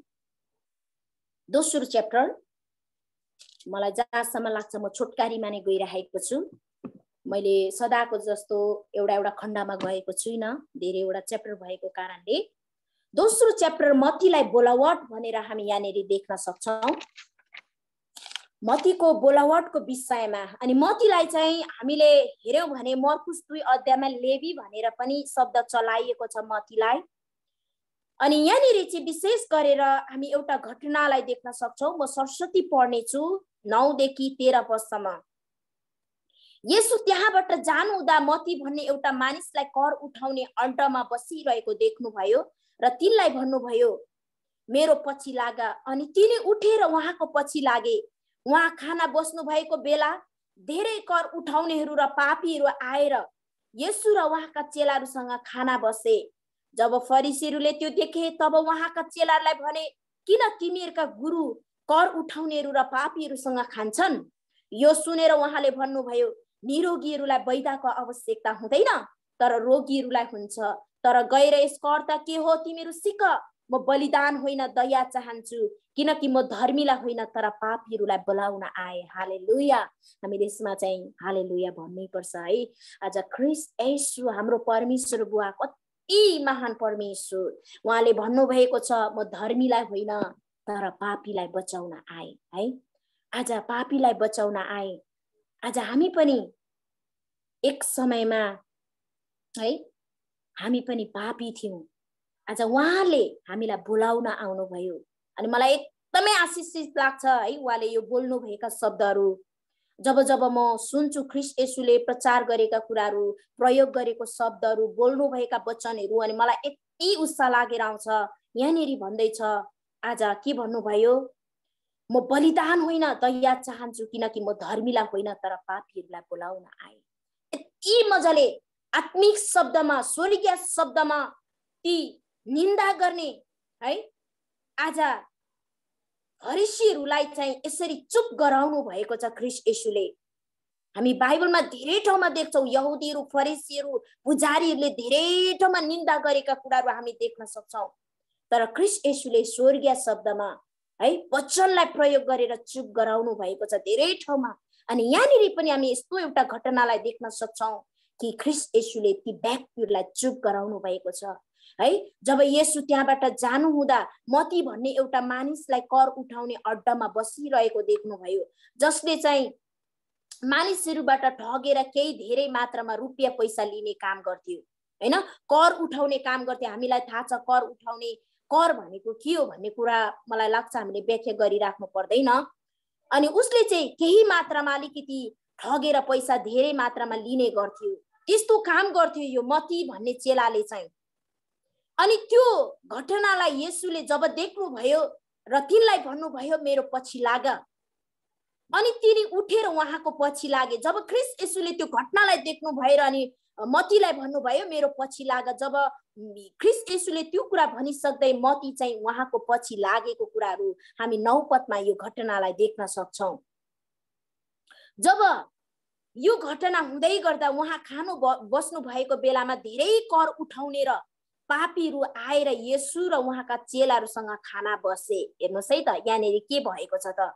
दोस्रो च्याप्टर मलाई जहाँसम्म लाग्छ म छोटकारीमा नै गइरहेको छु मैले सदाको जस्तो एउटा एउटा खण्डमा गएको छुइनँ धेरैवटा च्याप्टर भएको कारणले दोस्रो च्याप्टर मतीलाई बोलावट भनेर हामी यहाँनिर देख्न सक्छौँ मतीको बोलावटको विषयमा अनि मतीलाई चाहिँ हामीले हेऱ्यौँ भने मर्कुस दुई अध्यायमा लेबी भनेर पनि शब्द चलाइएको छ मतीलाई अनि यहाँनिर चाहिँ विशेष गरेर हामी एउटा घटनालाई देख्न सक्छौँ म सरस्वती पढ्नेछु नौदेखि तेह्र वर्षसम्म यसो त्यहाँबाट जानुहुँदा मती भन्ने एउटा मानिसलाई कर उठाउने अन्डमा बसिरहेको देख्नुभयो र तिनलाई भन्नुभयो मेरो पछि लाग अनि तिनी उठेर उहाँको पछि लागे उहाँ खाना बस्नु भएको बेला धेरै कर उठाउनेहरू र पापीहरू आएर यसु र उहाँका चेलाहरूसँग खाना बसे जब फरिसीहरूले त्यो देखे तब उहाँका चेलाहरूलाई भने किन तिमीहरूका गुरु कर उठाउनेहरू र पापीहरूसँग खान्छन् यो सुनेर उहाँले भन्नुभयो निरोगीहरूलाई वैदाको आवश्यकता हुँदैन तर रोगीहरूलाई हुन्छ तर गएर कर त के हो तिमीहरू सिक म बलिदान होइन दया चाहन्छु किनकि म धर्मीलाई होइन तर पापीहरूलाई बोलाउन आएँ हाले लुया हामी यसमा चाहिँ हाले लुया भन्नै पर्छ है आज ख्रिस यसु हाम्रो परमेश्वर बुवा कति महान परमेश्वर उहाँले भन्नुभएको छ म धर्मीलाई होइन तर पापीलाई बचाउन आएँ है आज पापीलाई बचाउन आए आज हामी पनि एक समयमा है हामी पनि पापी थियौँ आज उहाँले हामीलाई बोलाउन आउनुभयो अनि मलाई एकदमै आशिषित लाग्छ है उहाँले यो बोल्नुभएका शब्दहरू जब जब म सुन्छु ख्रिस यसुले प्रचार गरेका कुराहरू प्रयोग गरेको शब्दहरू बोल्नुभएका वचनहरू अनि मलाई यति उत्साह लागेर आउँछ यहाँनिर भन्दैछ आज के भन्नुभयो म बलिदान होइन दया चाहन्छु किनकि म धर्मीलाई होइन तर पापीहरूलाई बोलाउन आएँ यति मजाले आत्मिक शब्दमा स्वर्गीय शब्दमा ती निन्दा गर्ने है आज हरिषीहरूलाई चाहिँ यसरी चुप गराउनु भएको छ क्रिस यसुले हामी बाइबलमा धेरै ठाउँमा देख्छौँ यहुदीहरू फरेसीहरू पुजारीहरूले धेरै ठाउँमा निन्दा गरेका कुराहरू हामी देख्न सक्छौँ तर क्रिस यसुले स्वर्गीय शब्दमा है वचनलाई प्रयोग गरेर चुप गराउनु भएको छ धेरै ठाउँमा अनि यहाँनिर पनि हामी यस्तो एउटा घटनालाई देख्न सक्छौँ कि ख्रिस यसुले ती व्यक्तिहरूलाई चुप गराउनु भएको छ है जब यसु त्यहाँबाट जानुहुँदा मती भन्ने एउटा मानिसलाई कर उठाउने अड्डामा बसिरहेको देख्नुभयो जसले चाहिँ मानिसहरूबाट ठगेर केही धेरै मात्रामा रुपियाँ पैसा लिने काम गर्थ्यो होइन कर उठाउने काम गर्थ्यो हामीलाई थाहा छ कर उठाउने कर भनेको के हो भन्ने कुरा मलाई लाग्छ हामीले व्याख्या गरिराख्नु पर्दैन अनि उसले चाहिँ केही मात्रामा अलिकति ठगेर पैसा धेरै मात्रामा लिने गर्थ्यो त्यस्तो काम गर्थ्यो यो मती भन्ने चेलाले चाहिँ अनि त्यो घटनालाई यसुले जब देख्नुभयो र तिनलाई भन्नुभयो मेरो पछि लाग अनि तिनी उठेर उहाँको पछि लागे जब क्रिस यसुले त्यो घटनालाई देख्नु भएर अनि मतीलाई भन्नुभयो मेरो पछि लाग जब क्रिस यसुले त्यो कुरा भनिसक्दै मती चाहिँ उहाँको पछि लागेको कुराहरू हामी नौपतमा यो घटनालाई देख्न सक्छौँ जब यो घटना हुँदै गर्दा उहाँ खानु बस्नु भएको बेलामा धेरै कर उठाउने र पापीहरू आएर यसु र उहाँका चेलाहरूसँग खाना बसे हेर्नुहोस् है त यहाँनिर के भएको छ त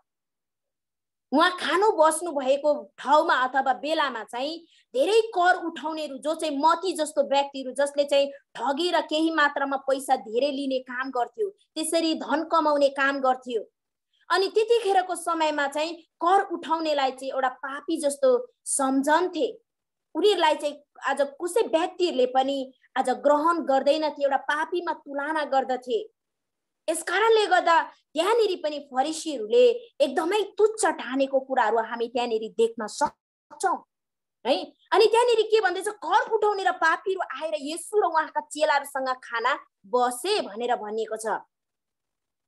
उहाँ खानु बस्नु भएको ठाउँमा अथवा बेलामा चाहिँ धेरै कर उठाउनेहरू जो चाहिँ मती जस्तो व्यक्तिहरू जसले चाहिँ ठगेर केही मात्रामा पैसा धेरै लिने काम गर्थ्यो त्यसरी धन कमाउने काम गर्थ्यो अनि त्यतिखेरको समयमा चाहिँ कर उठाउनेलाई चाहिँ एउटा पापी जस्तो सम्झन्थे उनीहरूलाई चाहिँ आज कसै व्यक्तिहरूले पनि आज ग्रहण गर्दैनथे एउटा पापीमा तुलना गर्दथे यस कारणले गर्दा त्यहाँनिर पनि फरिसीहरूले एकदमै तुच्छ ठानेको कुराहरू हामी त्यहाँनिर देख्न सक्छौँ है अनि त्यहाँनिर के भन्दैछ कर उठाउने र पापीहरू आएर यसु र उहाँका चेलाहरूसँग खाना बसे भनेर भनिएको छ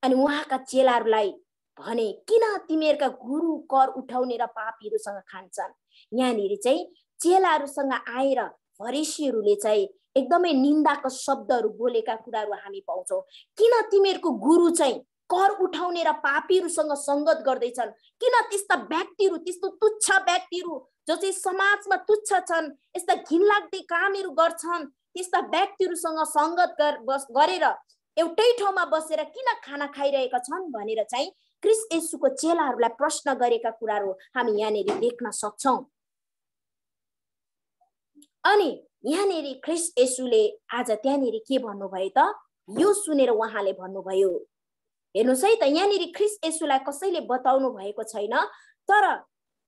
अनि उहाँका चेलाहरूलाई भने किन तिमीहरूका गुरु कर उठाउने र पापीहरूसँग खान्छन् यहाँनिर चाहिँ चेलाहरूसँग आएर फरिसीहरूले चाहिँ एकदमै निन्दाको शब्दहरू बोलेका कुराहरू हामी पाउँछौँ किन तिमीहरूको गुरु चाहिँ कर उठाउने र पापीहरूसँग सङ्गत गर्दैछन् किन त्यस्ता व्यक्तिहरू त्यस्तो तुच्छ व्यक्तिहरू जो चाहिँ समाजमा तुच्छ छन् यस्ता घिनलाग्दै कामहरू गर्छन् त्यस्ता व्यक्तिहरूसँग सङ्गत गरेर एउटै ठाउँमा बसेर किन खाना खाइरहेका छन् भनेर चाहिँ क्रिस यसुको चेलाहरूलाई प्रश्न गरेका कुराहरू हामी यहाँनिर देख्न सक्छौँ अनि यहाँनिर क्रिस यसुले आज त्यहाँनिर के भन्नुभयो त यो सुनेर उहाँले भन्नुभयो हेर्नुहोस् है त यहाँनिर ख्रिस यसुलाई कसैले बताउनु भएको छैन तर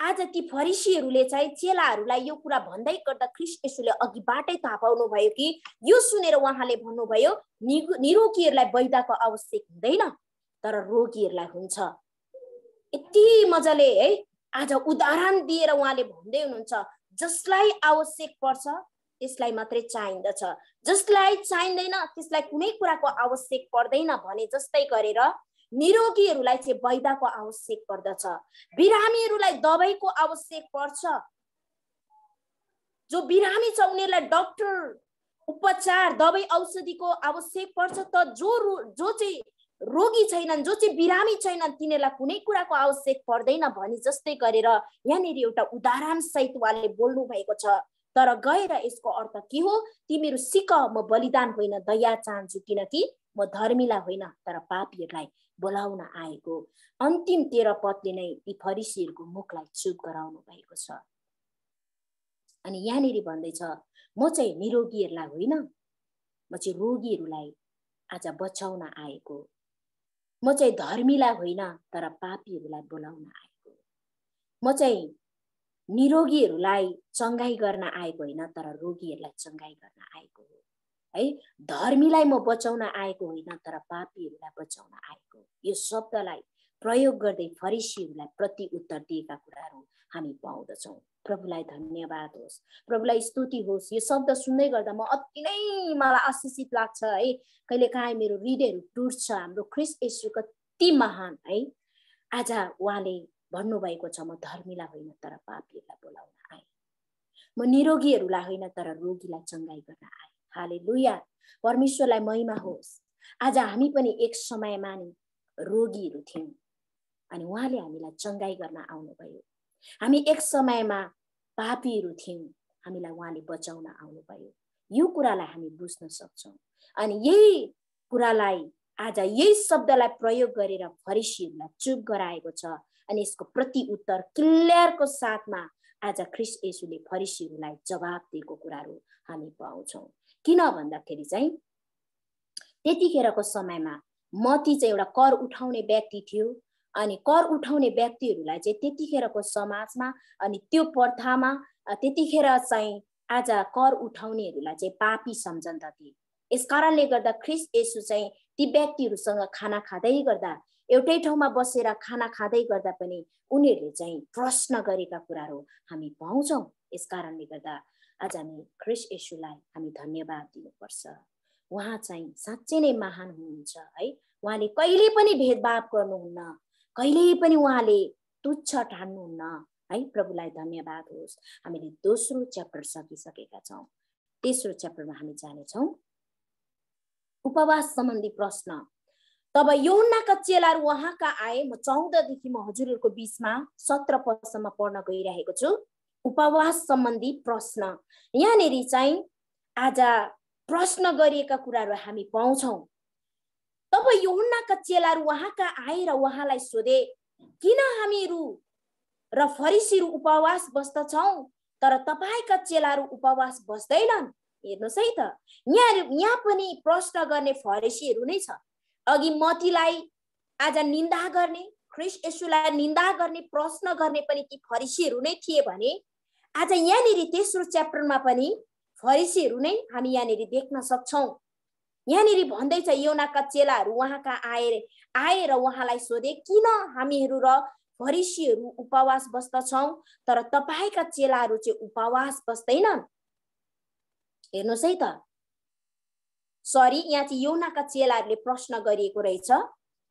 आज ती फरिसीहरूले चाहिँ चेलाहरूलाई यो कुरा भन्दै गर्दा ख्रिस यसुले अघिबाटै थाहा पाउनुभयो कि यो सुनेर उहाँले भन्नुभयो नि निरोगीहरूलाई वैदाको आवश्यक हुँदैन तर रोगीहरूलाई हुन्छ यति मजाले है आज उदाहरण दिएर उहाँले भन्दै हुनुहुन्छ जसलाई आवश्यक पर्छ त्यसलाई मात्रै चाहिँदछ जसलाई चाहिँदैन त्यसलाई कुनै कुराको आवश्यक पर्दैन भने जस्तै गरेर निरोगीहरूलाई चाहिँ वैदाको आवश्यक पर्दछ बिरामीहरूलाई दबाईको आवश्यक पर्छ जो बिरामी छ उनीहरूलाई डक्टर उपचार दबाई औषधिको आवश्यक पर्छ त जो जो चाहिँ रोगी छैनन् जो चाहिँ बिरामी छैनन् तिनीहरूलाई कुनै कुराको आवश्यक पर्दैन भने जस्तै गरेर यहाँनिर एउटा उदाहरण सहित उहाँले बोल्नु भएको छ तर गएर यसको अर्थ के हो तिमीहरू सिक म बलिदान होइन दया चाहन्छु किनकि म धर्मीलाई होइन तर पापीहरूलाई बोलाउन आएको अन्तिम तेह्र पदले नै यी फरिसीहरूको मुखलाई चुप गराउनु भएको छ अनि यहाँनिर भन्दैछ म चाहिँ निरोगीहरूलाई होइन म चाहिँ रोगीहरूलाई आज बचाउन आएको म चाहिँ धर्मीलाई होइन तर पापीहरूलाई बोलाउन आएको म चाहिँ निरोगीहरूलाई चङ्गाई गर्न आएको होइन तर रोगीहरूलाई चङ्गाई गर्न आएको हो है धर्मीलाई म बचाउन आएको होइन तर पापीहरूलाई बचाउन आएको यो शब्दलाई प्रयोग गर्दै फरिसीहरूलाई प्रति उत्तर दिएका कुराहरू हामी पाउँदछौँ प्रभुलाई धन्यवाद होस् प्रभुलाई स्तुति होस् यो शब्द सुन्दै गर्दा म अति नै मलाई आशिषित लाग्छ है कहिलेकाहीँ मेरो हृदयहरू टुट्छ हाम्रो ख्रिस यसु कति महान है आज उहाँले भन्नुभएको छ म धर्मीलाई होइन तर पापीहरूलाई बोलाउन आएँ म निरोगीहरूलाई होइन तर रोगीलाई चङ्गाई गर्न आएँ हाले लुया परमेश्वरलाई महिमा होस् आज हामी पनि एक समयमा नि रोगीहरू थियौँ अनि उहाँले हामीलाई चङ्गाई गर्न आउनुभयो हामी एक समयमा पापीहरू थियौँ हामीलाई उहाँले बचाउन आउनुभयो यो कुरालाई हामी बुझ्न सक्छौँ अनि यही कुरालाई आज यही शब्दलाई प्रयोग गरेर फरिसीहरूलाई चुप गराएको छ अनि यसको प्रति उत्तर क्लियरको साथमा आज ख्रिस यसुले फरिसीहरूलाई जवाब दिएको कुराहरू हामी पाउँछौँ किन भन्दाखेरि चाहिँ त्यतिखेरको समयमा मती चाहिँ एउटा कर उठाउने व्यक्ति थियो अनि कर उठाउने व्यक्तिहरूलाई चाहिँ त्यतिखेरको समाजमा अनि त्यो प्रथामा त्यतिखेर चाहिँ आज कर उठाउनेहरूलाई चाहिँ पापी सम्झन्दा थिए यस कारणले गर्दा ख्रिस यसु चाहिँ ती व्यक्तिहरूसँग खाना खाँदै गर्दा एउटै ठाउँमा बसेर खाना खाँदै गर्दा पनि उनीहरूले चाहिँ प्रश्न गरेका कुराहरू हामी पाउँछौँ यस कारणले गर्दा आज हामी ख्रिस यशुलाई हामी धन्यवाद दिनुपर्छ उहाँ चाहिँ साँच्चै नै महान हुनुहुन्छ है उहाँले कहिले पनि भेदभाव गर्नुहुन्न कहिले पनि उहाँले तुच्छ ठान्नुहुन्न है प्रभुलाई धन्यवाद होस् हामीले दोस्रो च्याप्टर सकिसकेका छौँ तेस्रो च्याप्टरमा हामी जानेछौँ उपवास सम्बन्धी प्रश्न तब यौनाका चेलाहरू उहाँका आए म चौधदेखि म हजुरहरूको बिचमा सत्र पदसम्म पढ्न गइरहेको छु उपवास सम्बन्धी प्रश्न यहाँनिर चाहिँ आज प्रश्न गरिएका कुराहरू हामी पाउँछौँ तब यौनाका चेलाहरू उहाँका र उहाँलाई सोधे किन हामीहरू र फरिसीहरू उपवास बस्दछौँ तर तपाईँका चेलाहरू उपवास बस्दैनन् हेर्नुहोस् है त यहाँ यहाँ पनि प्रश्न गर्ने फरेसीहरू नै छ अघि मतीलाई आज निन्दा गर्ने ख्रिस यसुलाई निन्दा गर्ने प्रश्न गर्ने पनि ती फरिसीहरू नै थिए भने आज यहाँनिर तेस्रो च्याप्टरमा पनि फरिसीहरू नै हामी यहाँनिर देख्न सक्छौँ यहाँनिर भन्दैछ यौनाका चेलाहरू उहाँका आएर आएर उहाँलाई सोधे किन हामीहरू र फरिसीहरू उपवास बस्दछौँ तर तपाईँका चेलाहरू चाहिँ उपवास बस्दैनन् हेर्नुहोस् है त सरी यहाँ चाहिँ यौनाका चेलाहरूले प्रश्न गरिएको रहेछ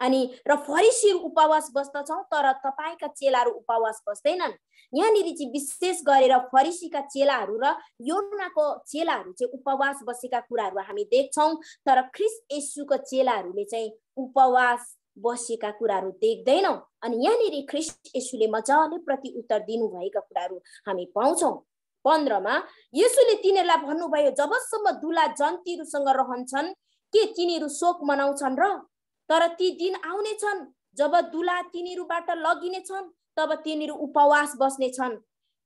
अनि र फरिसी उपवास बस्दछ तर तपाईँका चेलाहरू उपवास बस्दैनन् यहाँनिर चाहिँ विशेष गरेर फरिसीका चेलाहरू र योनाको चेलाहरू चाहिँ उपवास बसेका कुराहरू हामी देख्छौँ तर ख्रिस यसुको चेलाहरूले चाहिँ उपवास बसेका कुराहरू देख्दैनौँ अनि यहाँनिर ख्रिस यसुले मजाले प्रति उत्तर दिनुभएका कुराहरू हामी पाउँछौँ पन्ध्रमा यसोले तिनीहरूलाई भन्नुभयो जबसम्म दुला जन्तीहरूसँग रहन्छन् के तिनीहरू शोक मनाउँछन् र तर ती दिन छन् जब दुला तिनीहरूबाट लगिनेछन् तब तिनीहरू उपवास छन्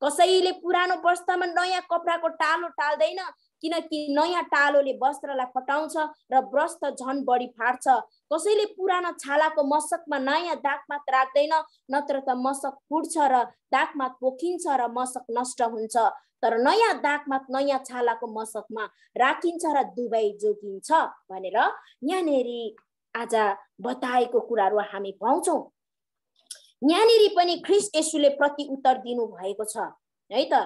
कसैले पुरानो वर्षमा नयाँ कपडाको टालो टाल्दैन किनकि नयाँ टालोले वस्त्रलाई फटाउँछ र व्रस्त झन बढी फाट्छ कसैले पुरानो छालाको मसकमा नयाँ दागमात राख्दैन नत्र त मसक फुट्छ र दागमात पोखिन्छ र मसक नष्ट हुन्छ तर नयाँ दागमात नयाँ छालाको मसकमा राखिन्छ र दुवै जोगिन्छ भनेर यहाँनिर आज बताएको कुराहरू हामी पाउँछौँ यहाँनिर पनि ख्रिस यसुले प्रति उत्तर दिनुभएको छ है त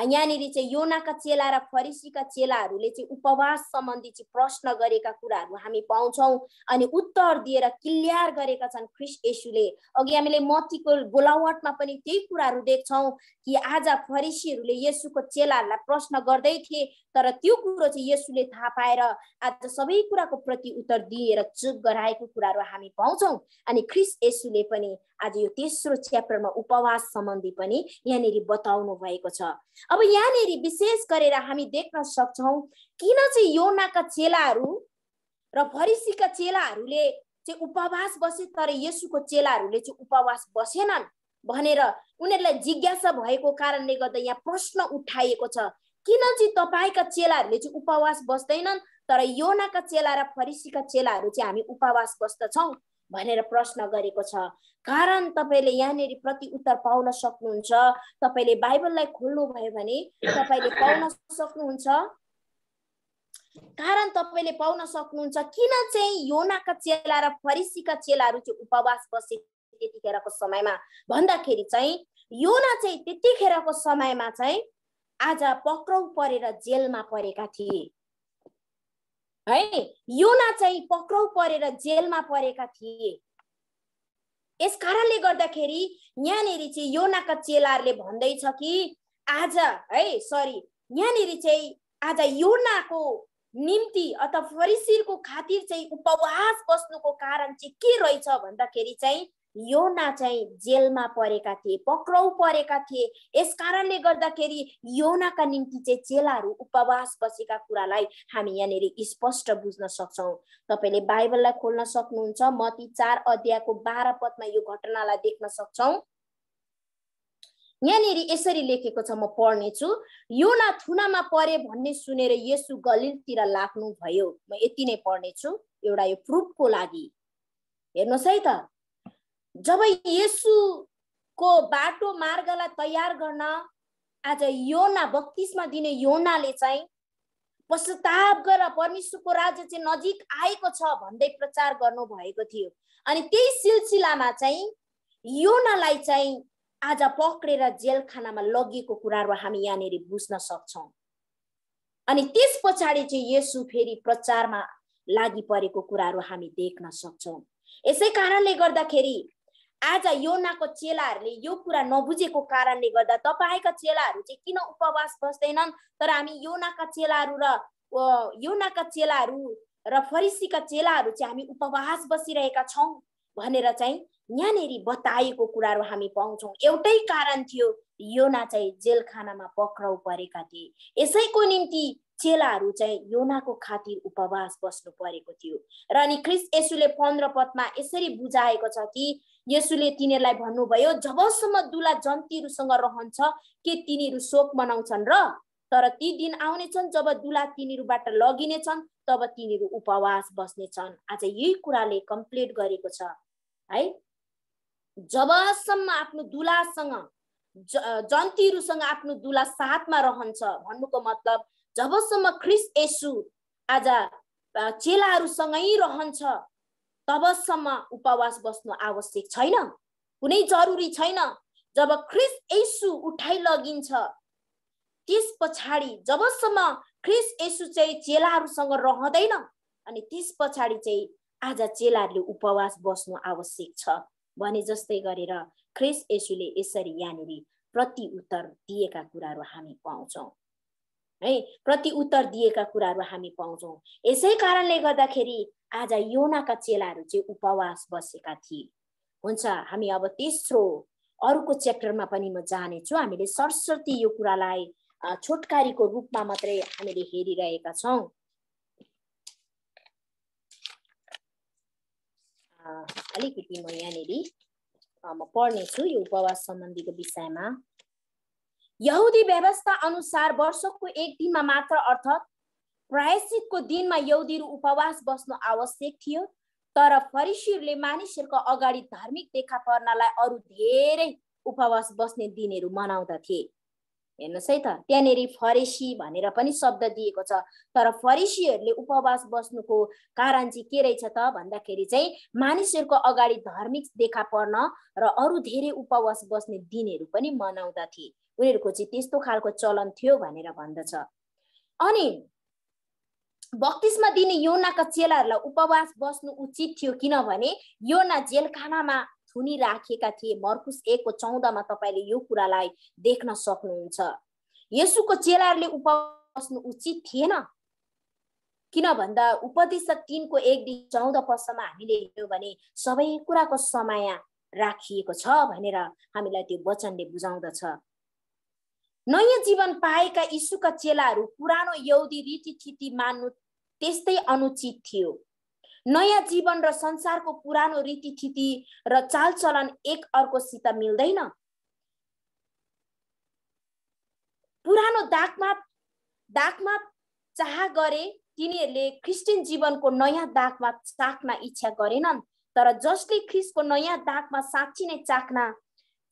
uh, यहाँनिर चाहिँ योनाका चेला र फरिसीका चेलाहरूले चाहिँ उपवास सम्बन्धी चाहिँ प्रश्न गरेका कुराहरू हामी पाउँछौँ अनि उत्तर दिएर क्लियर गरेका छन् ख्रिस यसुले अघि हामीले मतीको बोलावटमा पनि त्यही कुराहरू देख्छौँ कि आज फरिसीहरूले यसुको चेलाहरूलाई प्रश्न गर्दै थिए तर त्यो कुरो चाहिँ यसुले थाहा पाएर आज सबै कुराको प्रति उत्तर दिएर चुप गराएको कुराहरू हामी पाउँछौँ अनि ख्रिस यसुले पनि आज यो तेस्रो च्याप्टरमा उपवास सम्बन्धी पनि यहाँनिर बताउनु भएको छ अब यहाँनिर विशेष गरेर हामी देख्न सक्छौँ किन चाहिँ योनाका चेलाहरू र फरिसीका चेलाहरूले चाहिँ उपवास बसे तर यसुको चेलाहरूले चाहिँ उपवास बसेनन् भनेर उनीहरूलाई जिज्ञासा भएको कारणले गर्दा यहाँ प्रश्न उठाइएको छ किन चाहिँ तपाईँका चेलाहरूले चाहिँ उपवास बस्दैनन् तर योनाका चेला र फरिसीका चेलाहरू चाहिँ हामी उपवास बस्दछौँ भनेर प्रश्न गरेको छ कारण तपाईँले यहाँनिर प्रति उत्तर पाउन सक्नुहुन्छ तपाईँले बाइबललाई खोल्नुभयो भने तपाईँले पाउन सक्नुहुन्छ कारण तपाईँले पाउन सक्नुहुन्छ किन चाहिँ योनाका चेला र फरिसीका चेलाहरू चाहिँ उपवास बसे त्यतिखेरको समयमा भन्दाखेरि चाहिँ योना चाहिँ त्यतिखेरको समयमा चाहिँ आज पक्राउ परेर जेलमा परेका थिए है योना चाहिँ पक्राउ परेर जेलमा परेका थिए यस कारणले गर्दाखेरि यहाँनिर चाहिँ योनाका चेलाहरूले भन्दैछ कि आज है सरी यहाँनिर चाहिँ आज योनाको निम्ति अथवा फरिसिरको खातिर चाहिँ उपवास बस्नुको कारण चाहिँ के रहेछ भन्दाखेरि चाहिँ योना चाहिँ जेलमा परेका थिए पक्राउ परेका थिए यस कारणले गर्दाखेरि योनाका निम्ति चाहिँ चेलाहरू उपवास बसेका कुरालाई हामी यहाँनिर स्पष्ट बुझ्न सक्छौँ तपाईँले बाइबललाई खोल्न सक्नुहुन्छ म ती चार अध्यायको बाह्र पदमा यो घटनालाई देख्न सक्छौँ यहाँनिर यसरी लेखेको छ म पढ्नेछु योना थुनामा परे भन्ने सुनेर यसु गलिलतिर लाग्नु भयो म यति नै पढ्नेछु एउटा यो प्रुफको लागि हेर्नुहोस् है त जब येसुको बाटो मार्गलाई तयार गर्न आज योना बत्तिसमा दिने योनाले चाहिँ पश्चाताप गरेर परमेश्वरको राज्य चाहिँ नजिक आएको छ भन्दै प्रचार गर्नु भएको थियो अनि त्यही सिलसिलामा चाहिँ योनालाई चाहिँ आज पक्रेर जेलखानामा लगिएको कुराहरू हामी यहाँनिर बुझ्न सक्छौँ अनि त्यस पछाडि चाहिँ यसु फेरि प्रचारमा लागि परेको कुराहरू हामी देख्न सक्छौँ यसै कारणले गर्दाखेरि आज योनाको चेलाहरूले यो कुरा नबुझेको कारणले गर्दा तपाईँका चेलाहरू चाहिँ किन उपवास बस्दैनन् तर हामी योनाका चेलाहरू र योनाका चेलाहरू र फरिसीका चेलाहरू चाहिँ हामी उपवास बसिरहेका छौँ भनेर चाहिँ यहाँनिर बताएको कुराहरू हामी पाउँछौँ एउटै कारण थियो योना चाहिँ जेलखानामा पक्राउ परेका थिए यसैको निम्ति चेलाहरू चाहिँ योनाको खातिर उपवास बस्नु परेको थियो र अनि ख्रिस यसुले पन्ध्र पदमा यसरी बुझाएको छ कि यसुले तिनीहरूलाई भन्नुभयो जबसम्म दुला जन्तीहरूसँग रहन्छ के तिनीहरू शोक मनाउँछन् र तर ती दिन आउनेछन् जब दुला तिनीहरूबाट लगिनेछन् तब तिनीहरू उपवास बस्नेछन् आज यही कुराले कम्प्लिट गरेको छ है जबसम्म आफ्नो दुलासँग जन्तीहरूसँग आफ्नो दुला साथमा रहन्छ भन्नुको मतलब जबसम्म ख्रिस यसु आज चेलाहरूसँगै रहन्छ तबसम्म उपवास बस्नु आवश्यक छैन कुनै जरुरी छैन जब ख्रिस यसु उठाइ लगिन्छ त्यस पछाडि जबसम्म ख्रिस यसु चाहिँ चेलाहरूसँग रहँदैन अनि त्यस पछाडि चाहिँ आज चेलाहरूले उपवास बस्नु आवश्यक छ भने जस्तै गरेर ख्रिस यसुले यसरी यहाँनिर प्रति उत्तर दिएका कुराहरू हामी पाउँछौँ है प्रति उत्तर दिएका कुराहरू हामी पाउँछौँ यसै कारणले गर्दाखेरि आज योनाका चेलाहरू चाहिँ उपवास बसेका थिए हुन्छ हामी अब तेस्रो अरूको च्याप्टरमा पनि म जानेछु हामीले सरस्वती यो कुरालाई छोटकारीको रूपमा मात्रै हामीले हेरिरहेका छौँ अलिकति म यहाँनिर म पढ्नेछु यो उपवास सम्बन्धीको विषयमा यहुदी व्यवस्था अनुसार वर्षको एक दिनमा मात्र अर्थात् प्रायश्चितको दिनमा यौदीहरू उपवास बस्नु आवश्यक थियो तर फरिसीहरूले मानिसहरूको अगाडि धार्मिक देखा पर्नलाई अरू धेरै उपवास बस्ने दिनहरू मनाउँदथे हेर्नुहोस् है त त्यहाँनिर फरेसी भनेर पनि शब्द दिएको छ तर फरेसीहरूले उपवास बस्नुको कारण चाहिँ के रहेछ त भन्दाखेरि चाहिँ मानिसहरूको अगाडि धार्मिक देखा पर्न र अरू धेरै उपवास बस्ने दिनहरू पनि मनाउँदा थिए उनीहरूको चाहिँ त्यस्तो खालको चलन थियो भनेर भन्दछ अनि बक्तिसमा दिने योनाका चेलाहरूलाई उपवास बस्नु उचित थियो किनभने योना जेलखानामा थुनी राखिएका थिए मर्कुस एकको चौधमा तपाईँले यो कुरालाई देख्न सक्नुहुन्छ यसुको चेलाहरूले उपवास बस्नु उचित थिएन किन भन्दा उपदेश तिनको एकदेखि चौध पर्षमा हामीले हेऱ्यौँ भने सबै कुराको समय राखिएको छ भनेर हामीलाई त्यो वचनले बुझाउँदछ नयाँ जीवन पाएका यीशुका चेलाहरू पुरानो यौदी रीतिथिति मान्नु त्यस्तै अनुचित थियो नयाँ जीवन र संसारको पुरानो रीतिथिति र चालचलन एक अर्कोसित मिल्दैन पुरानो दागमा दागमा चाह गरे तिनीहरूले ख्रिस्टियन जीवनको नयाँ दागमा चाख्न इच्छा गरेनन् तर जसले ख्रिस्टको नयाँ दागमा साँच्ची नै चाख्न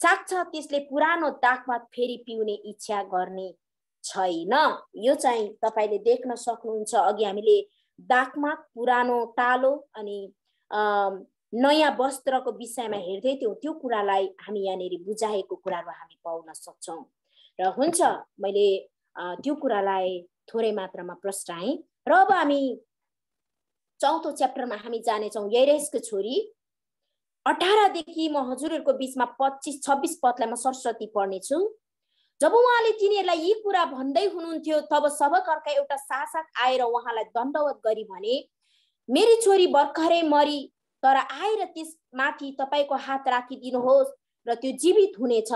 चाख्छ त्यसले पुरानो दागमा फेरि पिउने इच्छा गर्ने छैन यो चाहिँ तपाईँले देख्न सक्नुहुन्छ अघि हामीले दाकमा पुरानो तालो अनि नयाँ वस्त्रको विषयमा हेर्दै थियौँ त्यो कुरालाई हामी यहाँनिर बुझाएको कुराहरू हामी पाउन सक्छौँ र हुन्छ मैले त्यो कुरालाई थोरै मात्रामा प्रस्टाएँ र अब हामी चौथो च्याप्टरमा हामी जानेछौँ यैरेसको छोरी अठारदेखि म हजुरहरूको बिचमा पच्चिस छब्बिस पदलाई म सरस्वती पढ्नेछु जब उहाँले तिनीहरूलाई यी कुरा भन्दै हुनुहुन्थ्यो तब सबकर्का एउटा शासक आएर उहाँलाई दण्डवत गरी भने मेरी छोरी भर्खरै मरी तर आएर त्यस माथि तपाईँको हात राखिदिनुहोस् र त्यो जीवित हुनेछ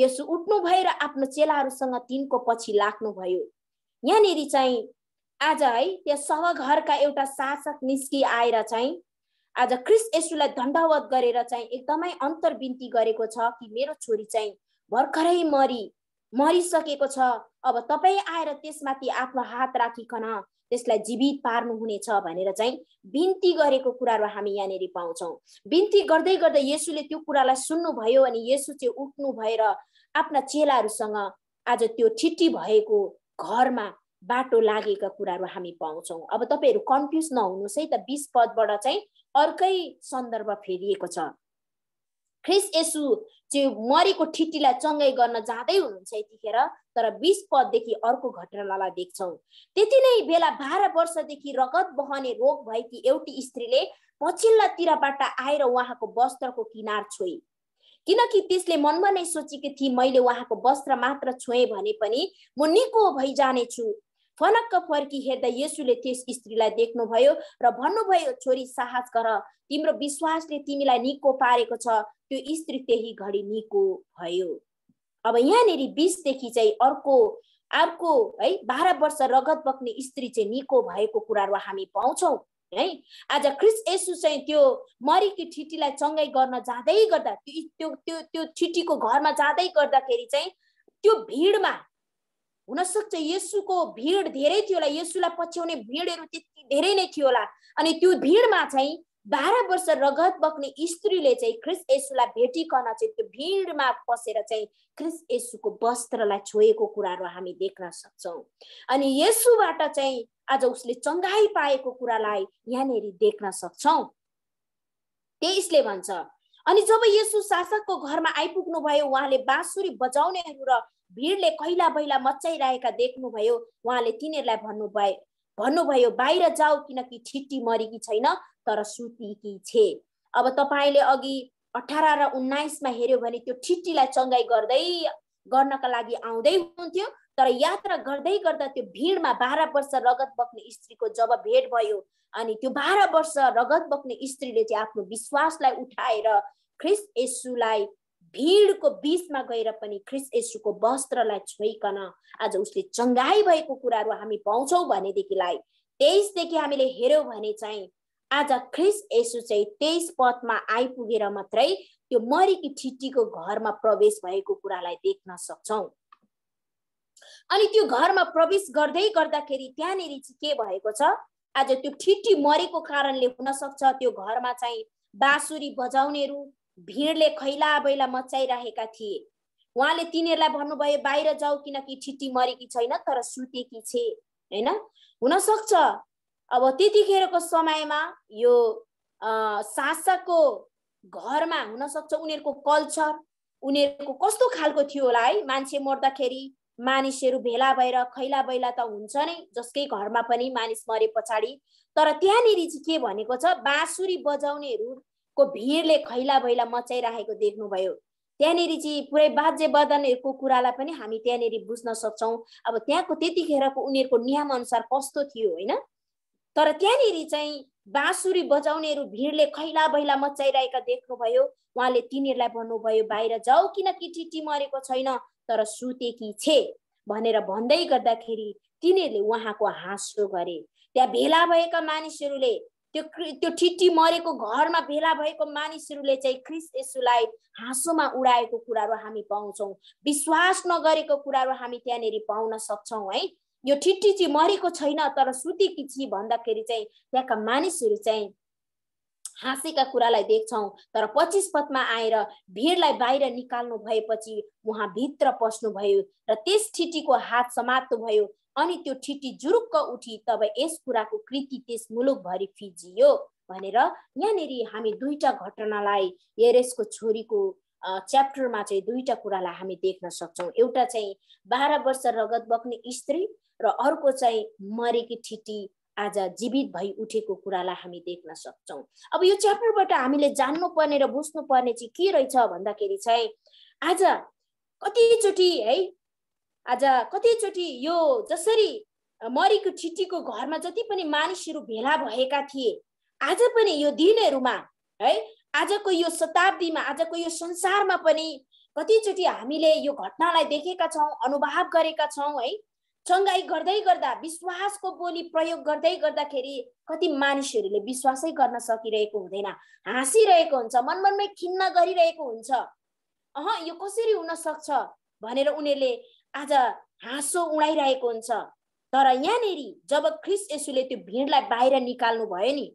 यसो उठ्नु भएर आफ्नो चेलाहरूसँग तिनको पछि लाग्नुभयो यहाँनिर चाहिँ आज है त्यहाँ घरका एउटा शासक निस्कि आएर चाहिँ आज क्रिस यसुलाई दण्डवत गरेर चाहिँ एकदमै अन्तर्विन्ती गरेको छ कि मेरो छोरी चाहिँ भर्खरै मरी मरिसकेको छ अब तपाईँ आएर त्यसमाथि आफ्नो हात राखिकन त्यसलाई जीवित पार्नुहुनेछ भनेर चाहिँ बिन्ती गरेको कुराहरू हामी यहाँनिर पाउँछौँ बिन्ती गर्दै गर्दै येसुले त्यो कुरालाई सुन्नुभयो अनि येसु चाहिँ उठ्नु भएर आफ्ना चेलाहरूसँग आज त्यो ठिटी भएको घरमा बाटो लागेका कुराहरू हामी पाउँछौँ अब तपाईँहरू कन्फ्युज नहुनुहोस् है त बिस पदबाट चाहिँ अर्कै सन्दर्भ फेरिएको छ ख्रिस यसु चाहिँ मरेको ठिटीलाई चङ्गै गर्न जाँदै हुनुहुन्छ यतिखेर तर बिस पददेखि अर्को घटनालाई देख्छौँ त्यति नै बेला बाह्र वर्षदेखि रगत बहने रोग भएकी एउटी स्त्रीले पछिल्लातिरबाट आएर उहाँको वस्त्रको किनार छोए किनकि त्यसले मनमा नै सोचेकी थिए मैले उहाँको वस्त्र मात्र छोएँ भने पनि म निको भइजानेछु फनक्क फर्की हेर्दा येसुले त्यस स्त्रीलाई देख्नुभयो र भन्नुभयो छोरी साहस गर तिम्रो विश्वासले तिमीलाई निको पारेको छ त्यो स्त्री त्यही घडी निको भयो अब यहाँनिर बिसदेखि चाहिँ अर्को अर्को है बाह्र वर्ष रगत बग्ने स्त्री चाहिँ निको भएको कुराहरू हामी पाउँछौँ है आज क्रिस यसु चाहिँ त्यो मरिकी ठिटीलाई चङ्गाइ गर्न जाँदै गर्दा त्यो त्यो त्यो ठिटीको घरमा जाँदै गर्दाखेरि चाहिँ त्यो भिडमा हुनसक्छ यसुको भिड धेरै थियो होला यसुलाई पछ्याउने भिडहरू त्यति धेरै नै थियो होला अनि त्यो भिडमा चाहिँ बाह्र वर्ष रगत बग्ने स्त्रीले चाहिँ ख्रिस यसुलाई भेटिकन चाहिँ त्यो भिडमा पसेर चाहिँ ख्रिस यसुको वस्त्रलाई छोएको कुराहरू हामी देख्न सक्छौँ अनि यसुबाट चाहिँ आज उसले चङ्गाई पाएको कुरालाई यहाँनिर देख्न सक्छौ त्यसले भन्छ अनि जब यसु शासकको घरमा आइपुग्नु भयो उहाँले बाँसुरी बजाउनेहरू र भिडले कहिला बैला मचाइरहेका देख्नुभयो उहाँले तिनीहरूलाई भन्नुभयो भन्नुभयो बाहिर जाऊ किनकि छिट्टी मरेकी छैन तर सुतीकी छे अब तपाईँले अघि अठार र उन्नाइसमा हेऱ्यो भने त्यो ठिट्टीलाई चङ्गाई गर्दै गर्नका लागि आउँदै हुन्थ्यो तर यात्रा गर्दै गर्दा त्यो भिडमा बाह्र वर्ष रगत बग्ने स्त्रीको जब भेट भयो अनि त्यो बाह्र वर्ष रगत बग्ने स्त्रीले चाहिँ आफ्नो विश्वासलाई उठाएर ख्रिस यसुलाई भिडको बिचमा गएर पनि ख्रिस यसुको वस्त्रलाई छोइकन आज उसले चङ्गाई भएको कुराहरू हामी पाउँछौँ भनेदेखिलाई तेइसदेखि हामीले हेऱ्यौँ भने चाहिँ आज ख्रिस यसु चाहिँ तेइस पदमा आइपुगेर मात्रै त्यो मरिकी ठिटीको घरमा प्रवेश भएको कुरालाई देख्न सक्छौँ अनि त्यो घरमा प्रवेश गर्दै गर्दाखेरि त्यहाँनिर चाहिँ के भएको छ आज त्यो ठिटी मरेको कारणले हुनसक्छ त्यो घरमा चाहिँ बाँसुरी बजाउनेहरू भिडले खैला बैला मचाइरहेका थिए उहाँले तिनीहरूलाई भन्नुभयो बाहिर जाऊ किनकि ठिटी मरेकी छैन तर सुतेकी छे होइन हुनसक्छ अब त्यतिखेरको समयमा यो शासकको घरमा हुनसक्छ उनीहरूको कल्चर उनीहरूको कस्तो खालको थियो होला है मान्छे मर्दाखेरि मानिसहरू भेला भएर खैला बैला त हुन्छ नै जसकै घरमा पनि मानिस मरे पछाडि तर त्यहाँनिर चाहिँ के भनेको छ बाँसुरी बजाउनेहरू को भिडले खैला भैला मचाइराखेको देख्नुभयो त्यहाँनिर चाहिँ पुरै बाजे बदनहरूको कुरालाई पनि हामी त्यहाँनिर बुझ्न सक्छौँ अब त्यहाँको त्यतिखेरको उनीहरूको अनुसार कस्तो थियो होइन तर त्यहाँनिर चाहिँ बाँसुरी बजाउनेहरू भिडले खैला भैला मचाइरहेका देख्नुभयो उहाँले तिनीहरूलाई भन्नुभयो बाहिर जाऊ किनकि टिटी मरेको छैन तर सुतेकी छे भनेर भन्दै गर्दाखेरि तिनीहरूले उहाँको हाँसो गरे त्यहाँ भेला भएका मानिसहरूले त्यो त्यो ठिटी मरेको घरमा भेला भएको मानिसहरूले चाहिँ ख्रिस यसुलाई हाँसोमा उडाएको कुराहरू हामी पाउँछौँ विश्वास नगरेको कुराहरू हामी त्यहाँनिर पाउन सक्छौँ है यो ठिटी चाहिँ मरेको छैन तर सुतेकी छि भन्दाखेरि चाहिँ त्यहाँका मानिसहरू चाहिँ हाँसेका कुरालाई देख्छौँ तर पच्चिस पदमा आएर भिडलाई बाहिर निकाल्नु भएपछि उहाँ भित्र पस्नुभयो र त्यस ठिटीको हात समात्नु भयो अनि त्यो ठिटी जुरुक्क उठी तब यस कुराको कृति त्यस मुलुकभरि फिजियो भनेर यहाँनिर हामी दुईटा घटनालाई एरेसको छोरीको च्याप्टरमा चाहिँ दुईटा कुरालाई हामी देख्न सक्छौँ एउटा चाहिँ बाह्र वर्ष रगत बग्ने स्त्री र अर्को चाहिँ मरेकी ठिटी आज जीवित भई उठेको कुरालाई हामी देख्न सक्छौँ अब यो च्याप्टरबाट हामीले जान्नुपर्ने र बुझ्नुपर्ने चाहिँ के रहेछ भन्दाखेरि चाहिँ आज कतिचोटि है आज कतिचोटि यो जसरी मरिको ठिटीको घरमा जति पनि मानिसहरू भेला भएका थिए आज पनि यो दिनहरूमा है आजको यो शताब्दीमा आजको यो संसारमा पनि कतिचोटि हामीले यो घटनालाई देखेका छौँ अनुभव गरेका छौँ है चङ्गाई गर्दै गर्दा विश्वासको बोली प्रयोग गर्दै गर्दाखेरि कति मानिसहरूले विश्वासै गर्न सकिरहेको हुँदैन हाँसिरहेको हुन्छ मनमनमै खिन्न गरिरहेको हुन्छ अह यो कसरी हुन सक्छ भनेर उनीहरूले आज हाँसो उडाइरहेको हुन्छ तर यहाँनिर जब ख्रिस यसुले त्यो भिडलाई बाहिर निकाल्नु भयो नि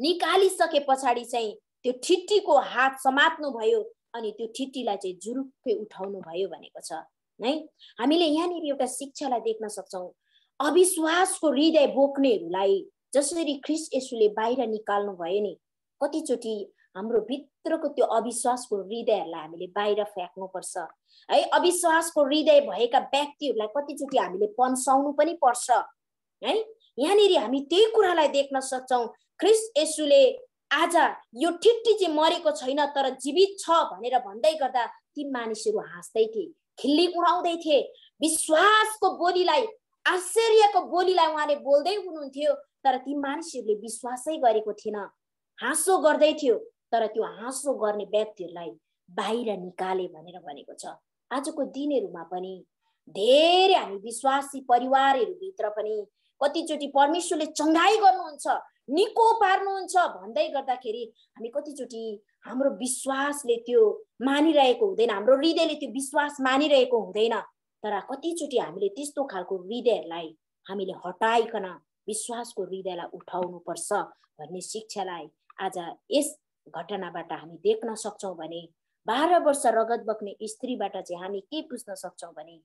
निकालिसके पछाडि चाहिँ त्यो ठिट्टीको हात समात्नु भयो अनि त्यो ठिट्टीलाई चाहिँ जुरुक्कै उठाउनु भयो भनेको छ है हामीले यहाँनिर एउटा शिक्षालाई देख्न सक्छौँ अविश्वासको हृदय बोक्नेहरूलाई जसरी ख्रिस यसुले बाहिर निकाल्नु भयो नि कतिचोटि हाम्रो भित्रको त्यो अविश्वासको हृदयहरूलाई हामीले बाहिर फ्याँक्नुपर्छ है अविश्वासको हृदय भएका व्यक्तिहरूलाई कतिचोटि हामीले पन्साउनु पनि पर्छ है यहाँनिर हामी त्यही कुरालाई देख्न सक्छौँ ख्रिस यसुले आज यो ठिट्टी चाहिँ मरेको छैन तर जीवित छ भनेर भन्दै गर्दा ती मानिसहरू हाँस्दै थिए खिल्ली उडाउँदै थिए विश्वासको बोलीलाई आश्चर्यको बोलीलाई उहाँले बोल्दै हुनुहुन्थ्यो तर ती मानिसहरूले विश्वासै गरेको थिएन हाँसो गर्दै थियो तर त्यो हाँसो गर्ने व्यक्तिहरूलाई बाहिर निकाले भनेर भनेको छ आजको दिनहरूमा पनि धेरै हामी विश्वासी परिवारहरूभित्र पनि कतिचोटि परमेश्वरले चङ्घाई गर्नुहुन्छ निको पार्नुहुन्छ भन्दै गर्दाखेरि हामी कतिचोटि हाम्रो विश्वासले त्यो मानिरहेको हुँदैन हाम्रो हृदयले त्यो विश्वास मानिरहेको हुँदैन तर कतिचोटि हामीले त्यस्तो खालको हृदयहरूलाई हामीले हटाइकन विश्वासको हृदयलाई उठाउनुपर्छ भन्ने शिक्षालाई आज यस घटनाबाट हामी देख्न सक्छौँ भने बाह्र वर्ष रगत बग्ने स्त्रीबाट चाहिँ हामी के बुझ्न सक्छौँ भने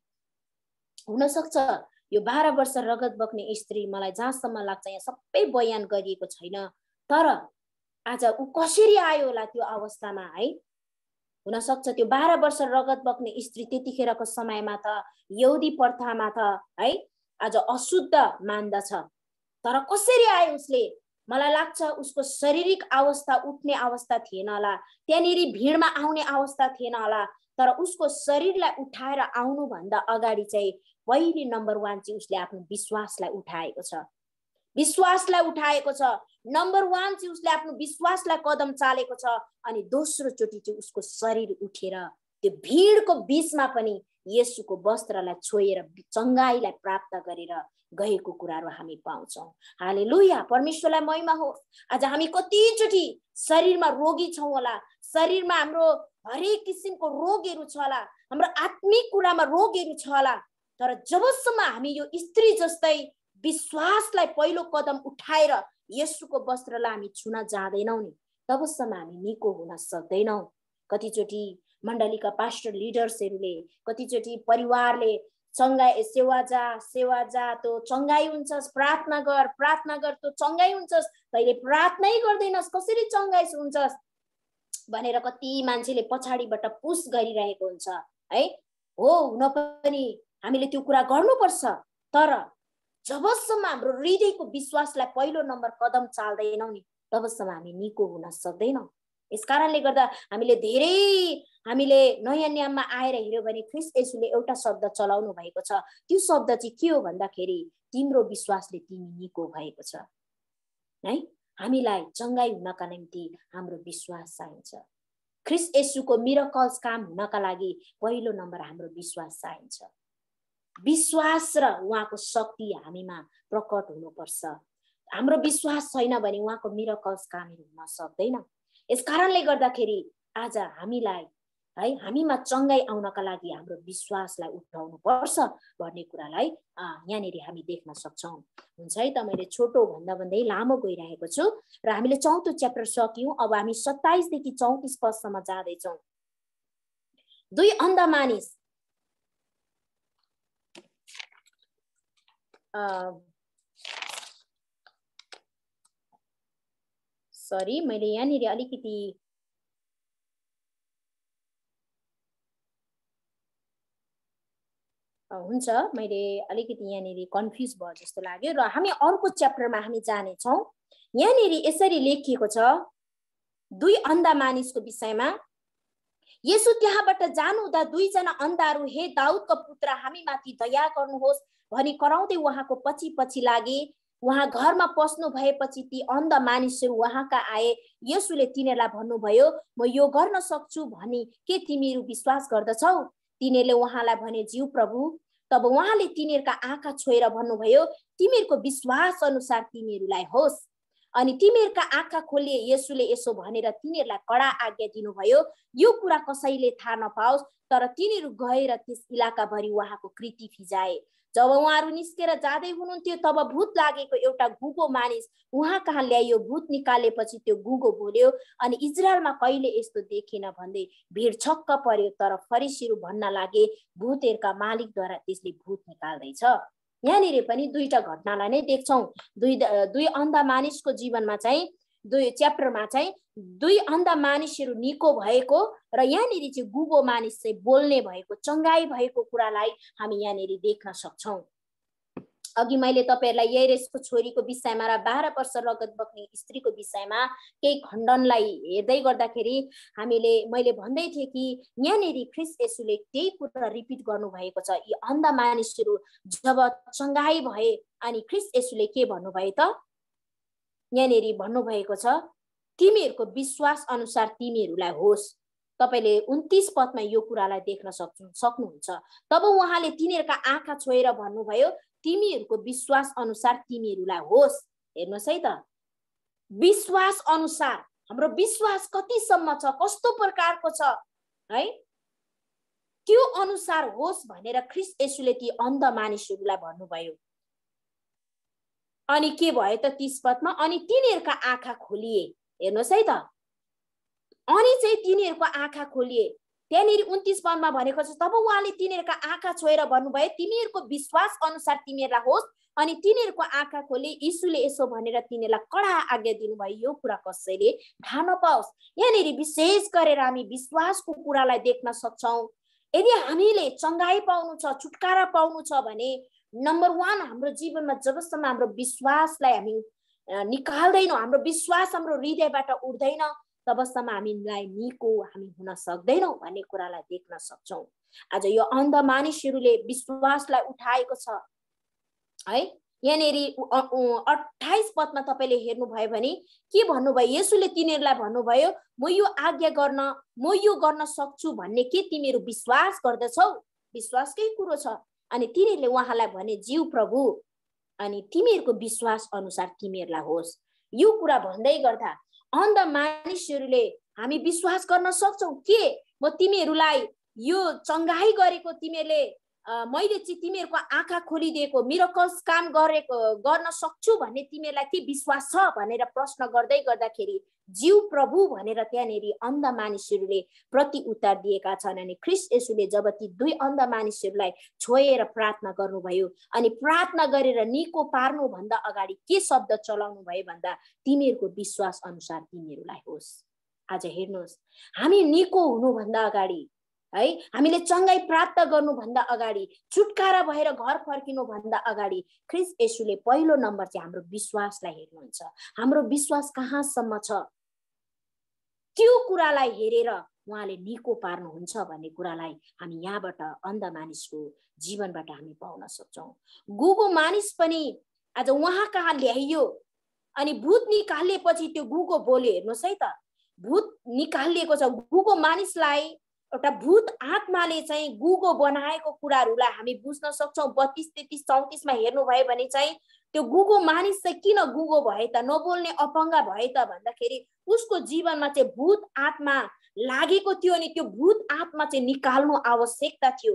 हुनसक्छ यो बाह्र वर्ष रगत बग्ने स्त्री मलाई जहाँसम्म लाग्छ यहाँ सबै बयान गरिएको छैन तर आज ऊ कसरी आयो होला त्यो अवस्थामा है हुनसक्छ त्यो बाह्र वर्ष रगत बग्ने स्त्री त्यतिखेरको समयमा त यौदी प्रथामा त है आज अशुद्ध मान्दछ तर कसरी आयो उसले मलाई लाग्छ उसको शारीरिक अवस्था उठ्ने अवस्था थिएन होला त्यहाँनिर भिडमा आउने अवस्था थिएन होला तर उसको शरीरलाई उठाएर आउनुभन्दा अगाडि चाहिँ पहिले नम्बर वान चाहिँ उसले आफ्नो विश्वासलाई उठाएको छ विश्वासलाई उठाएको छ नम्बर वान चाहिँ उसले आफ्नो विश्वासलाई कदम चालेको छ अनि दोस्रो दोस्रोचोटि चाहिँ उसको शरीर उठेर त्यो भिडको बिचमा पनि यसुको वस्त्रलाई छोएर चङ्गाईलाई प्राप्त गरेर गएको कुराहरू हामी पाउँछौँ हाले लुया परमेश्वरलाई महिमा हो आज हामी कतिचोटि शरीरमा रोगी छौँ होला शरीरमा हाम्रो हरेक किसिमको रोगहरू छ होला हाम्रो आत्मिक कुरामा रोगहरू छ होला तर जबसम्म हामी यो स्त्री जस्तै विश्वासलाई पहिलो कदम उठाएर यसुको वस्त्रलाई हामी छुन जाँदैनौँ नि तबसम्म हामी निको हुन सक्दैनौँ कतिचोटि मण्डलीका पास्टर लिडर्सहरूले कतिचोटि परिवारले चङ्गाइ सेवा जा सेवा जा तँ चङ्गाई हुन्छस् प्रार्थना गर प्रार्थना गर तँ चङ्गाई हुन्छस् तैँले प्रार्थनै गर्दैनस् कसरी चङ्गाइ हुन्छस् भनेर कति मान्छेले पछाडिबाट पुस गरिरहेको हुन्छ है हो हुन पनि हामीले त्यो कुरा गर्नुपर्छ तर जबसम्म हाम्रो हृदयको विश्वासलाई पहिलो नम्बर कदम चाल्दैनौँ नि तबसम्म हामी निको हुन सक्दैनौँ यस कारणले गर्दा हामीले धेरै हामीले नयाँ नियममा आएर हिँड्यो भने ख्रिस यसुले एउटा शब्द चलाउनु भएको छ त्यो शब्द चाहिँ के हो भन्दाखेरि तिम्रो विश्वासले तिमी निको भएको छ है हामीलाई जङ्गाई हुनका निम्ति हाम्रो विश्वास चाहिन्छ ख्रिस यसुको मिरकल्स काम हुनका लागि पहिलो नम्बर हाम्रो विश्वास चाहिन्छ विश्वास र उहाँको शक्ति हामीमा प्रकट हुनुपर्छ हाम्रो विश्वास छैन भने उहाँको मिरकल्स कामहरू हुन सक्दैन यस कारणले गर्दाखेरि आज हामीलाई है हामीमा चङ्गाई आउनका लागि हाम्रो विश्वासलाई उठाउनु पर्छ भन्ने कुरालाई यहाँनिर हामी देख्न सक्छौँ हुन्छ है त मैले छोटो भन्दा भन्दै लामो गइरहेको छु र हामीले चौथो च्याप्टर सक्यौँ अब हामी सत्ताइसदेखि चौतिस पदसम्म जाँदैछौँ दुई अन्ध मानिस सरी मैले यहाँनिर अलिकति हुन्छ मैले अलिकति यहाँनिर कन्फ्युज भयो जस्तो लाग्यो र हामी अर्को च्याप्टरमा हामी जानेछौँ यहाँनिर यसरी लेखिएको छ दुई अन्धा मानिसको विषयमा यसो त्यहाँबाट जानुहुँदा दुईजना अन्धाहरू हे दाउदको पुत्र हामी माथि दया गर्नुहोस् भनी कराउँदै उहाँको पछि पछि लागे उहाँ घरमा पस्नु भएपछि ती अन्ध मानिसहरू उहाँका आए यसुले तिनीहरूलाई भन्नुभयो म यो गर्न सक्छु भनी के तिमीहरू विश्वास गर्दछौ तिनीहरूले उहाँलाई भने जिउ प्रभु तब उहाँले तिनीहरूका आँखा छोएर भन्नुभयो तिमीहरूको विश्वास अनुसार तिमीहरूलाई होस् अनि तिमीहरूका आँखा खोलिए यसुले यसो भनेर तिनीहरूलाई कडा आज्ञा दिनुभयो यो कुरा कसैले थाहा नपाओस् तर तिनीहरू गएर त्यस इलाकाभरि उहाँको कृति फिजाए जब उहाँहरू निस्केर जाँदै हुनुहुन्थ्यो तब भूत लागेको एउटा घुगो मानिस उहाँ कहाँ ल्यायो भूत निकालेपछि त्यो घुगो बोल्यो अनि इजरायलमा कहिले यस्तो देखेन भन्दै भिड छक्क पर्यो तर फरिसिरु भन्न लागे भूतहरूका मालिकद्वारा त्यसले भूत निकाल्दैछ यहाँनिर पनि दुईटा घटनालाई नै देख्छौँ दुई दुई अन्ध मानिसको जीवनमा चाहिँ दुई च्याप्टरमा चाहिँ दुई अन्ध मानिसहरू निको भएको र यहाँनिर चाहिँ गुबो मानिस चाहिँ बोल्ने भएको चङ्गाई भएको कुरालाई हामी यहाँनिर देख्न सक्छौँ अघि मैले तपाईँहरूलाई यैरेसको छोरीको विषयमा र बाह्र वर्ष रगत बग्ने स्त्रीको विषयमा केही खण्डनलाई हेर्दै गर्दाखेरि हामीले मैले भन्दै थिएँ कि यहाँनिर ख्रिस यसुले त्यही कुरा रिपिट गर्नुभएको छ यी अन्ध मानिसहरू जब चङ्गाई भए अनि ख्रिस यसुले के भन्नुभयो त यहाँनिर भन्नुभएको छ तिमीहरूको विश्वास अनुसार तिमीहरूलाई होस् तपाईँले उन्तिस पदमा यो कुरालाई देख्न सक्नु सक्नुहुन्छ तब उहाँले तिनीहरूका आँखा छोएर भन्नुभयो तिमीहरूको विश्वास अनुसार तिमीहरूलाई होस् हेर्नुहोस् है त विश्वास अनुसार हाम्रो विश्वास कतिसम्म छ कस्तो प्रकारको छ है त्यो अनुसार होस् भनेर ख्रिस यसुले ती अन्ध मानिसहरूलाई भन्नुभयो अनि के भयो त तिस पदमा अनि तिनीहरूका आँखा खोलिए हेर्नुहोस् है त अनि चाहिँ तिनीहरूको आँखा खोलिए त्यहाँनिर उन्तिस पदमा भनेको छ तब उहाँले तिनीहरूका आँखा छोएर भन्नुभयो तिमीहरूको विश्वास अनुसार तिमीहरूलाई होस् अनि तिनीहरूको आँखा खोले यीशुले यसो भनेर तिनीहरूलाई कडा आज्ञा दिनुभयो यो कुरा कसैले थाहा नपाओस् यहाँनिर विशेष गरेर हामी विश्वासको कुरालाई देख्न सक्छौँ यदि हामीले चङ्गाई पाउनु छ छुटकारा पाउनु छ भने नम्बर वान हाम्रो जीवनमा जबसम्म हाम्रो विश्वासलाई हामी निकाल्दैनौँ हाम्रो विश्वास हाम्रो हृदयबाट उठ्दैन तबसम्म हामीलाई निको हामी हुन सक्दैनौँ भन्ने कुरालाई देख्न सक्छौँ आज यो अन्ध मानिसहरूले विश्वासलाई उठाएको छ है यहाँनिर अठाइस पदमा तपाईँले हेर्नुभयो भने के भन्नुभयो यसुले तिनीहरूलाई भन्नुभयो म यो आज्ञा गर्न म यो गर्न सक्छु भन्ने के तिमीहरू विश्वास गर्दछौ विश्वासकै कुरो छ अनि तिनीहरूले उहाँलाई भने जीव प्रभु अनि तिमीहरूको विश्वास अनुसार तिमीहरूलाई होस् यो कुरा भन्दै गर्दा अन्ध मानिसहरूले हामी विश्वास गर्न सक्छौ के म तिमीहरूलाई यो चङ्गाई गरेको तिमीहरूले मैले चाहिँ तिमीहरूको आँखा खोलिदिएको मिरकल्स काम गरेको गर्न सक्छु भन्ने तिमीहरूलाई के विश्वास छ भनेर प्रश्न गर्दै गर्दाखेरि जीव प्रभु भनेर त्यहाँनिर अन्ध मानिसहरूले प्रति उत्तर दिएका छन् अनि ख्रिस यसुले जब ती दुई अन्ध मानिसहरूलाई छोएर प्रार्थना गर्नुभयो अनि प्रार्थना गरेर निको पार्नुभन्दा अगाडि के शब्द चलाउनु भयो भन्दा तिमीहरूको विश्वास अनुसार तिमीहरूलाई होस् आज हेर्नुहोस् हामी निको हुनुभन्दा अगाडि है हामीले चङ्गाई प्राप्त गर्नुभन्दा अगाडि छुटकारा भएर घर फर्किनुभन्दा अगाडि ख्रिस यसुले पहिलो नम्बर चाहिँ हाम्रो विश्वासलाई हेर्नुहुन्छ हाम्रो विश्वास कहाँसम्म छ त्यो कुरालाई हेरेर उहाँले निको पार्नुहुन्छ भन्ने कुरालाई हामी यहाँबाट अन्ध मानिसको जीवनबाट हामी पाउन सक्छौँ गुगो मानिस पनि आज उहाँ कहाँ ल्याइयो अनि भूत निकालिएपछि त्यो गुगो बोले हेर्नुहोस् है त भूत निकालिएको छ गुगो मानिसलाई एउटा भूत आत्माले चाहिँ गुगो बनाएको कुराहरूलाई हामी बुझ्न सक्छौँ बत्तिस तेत्तिस चौतिसमा हेर्नुभयो भने चाहिँ त्यो गुगो मानिस चाहिँ किन गुगो भए त नबोल्ने अपङ्ग भए त भन्दाखेरि उसको जीवनमा चाहिँ भूत आत्मा लागेको थियो अनि त्यो भूत आत्मा चाहिँ निकाल्नु आवश्यकता थियो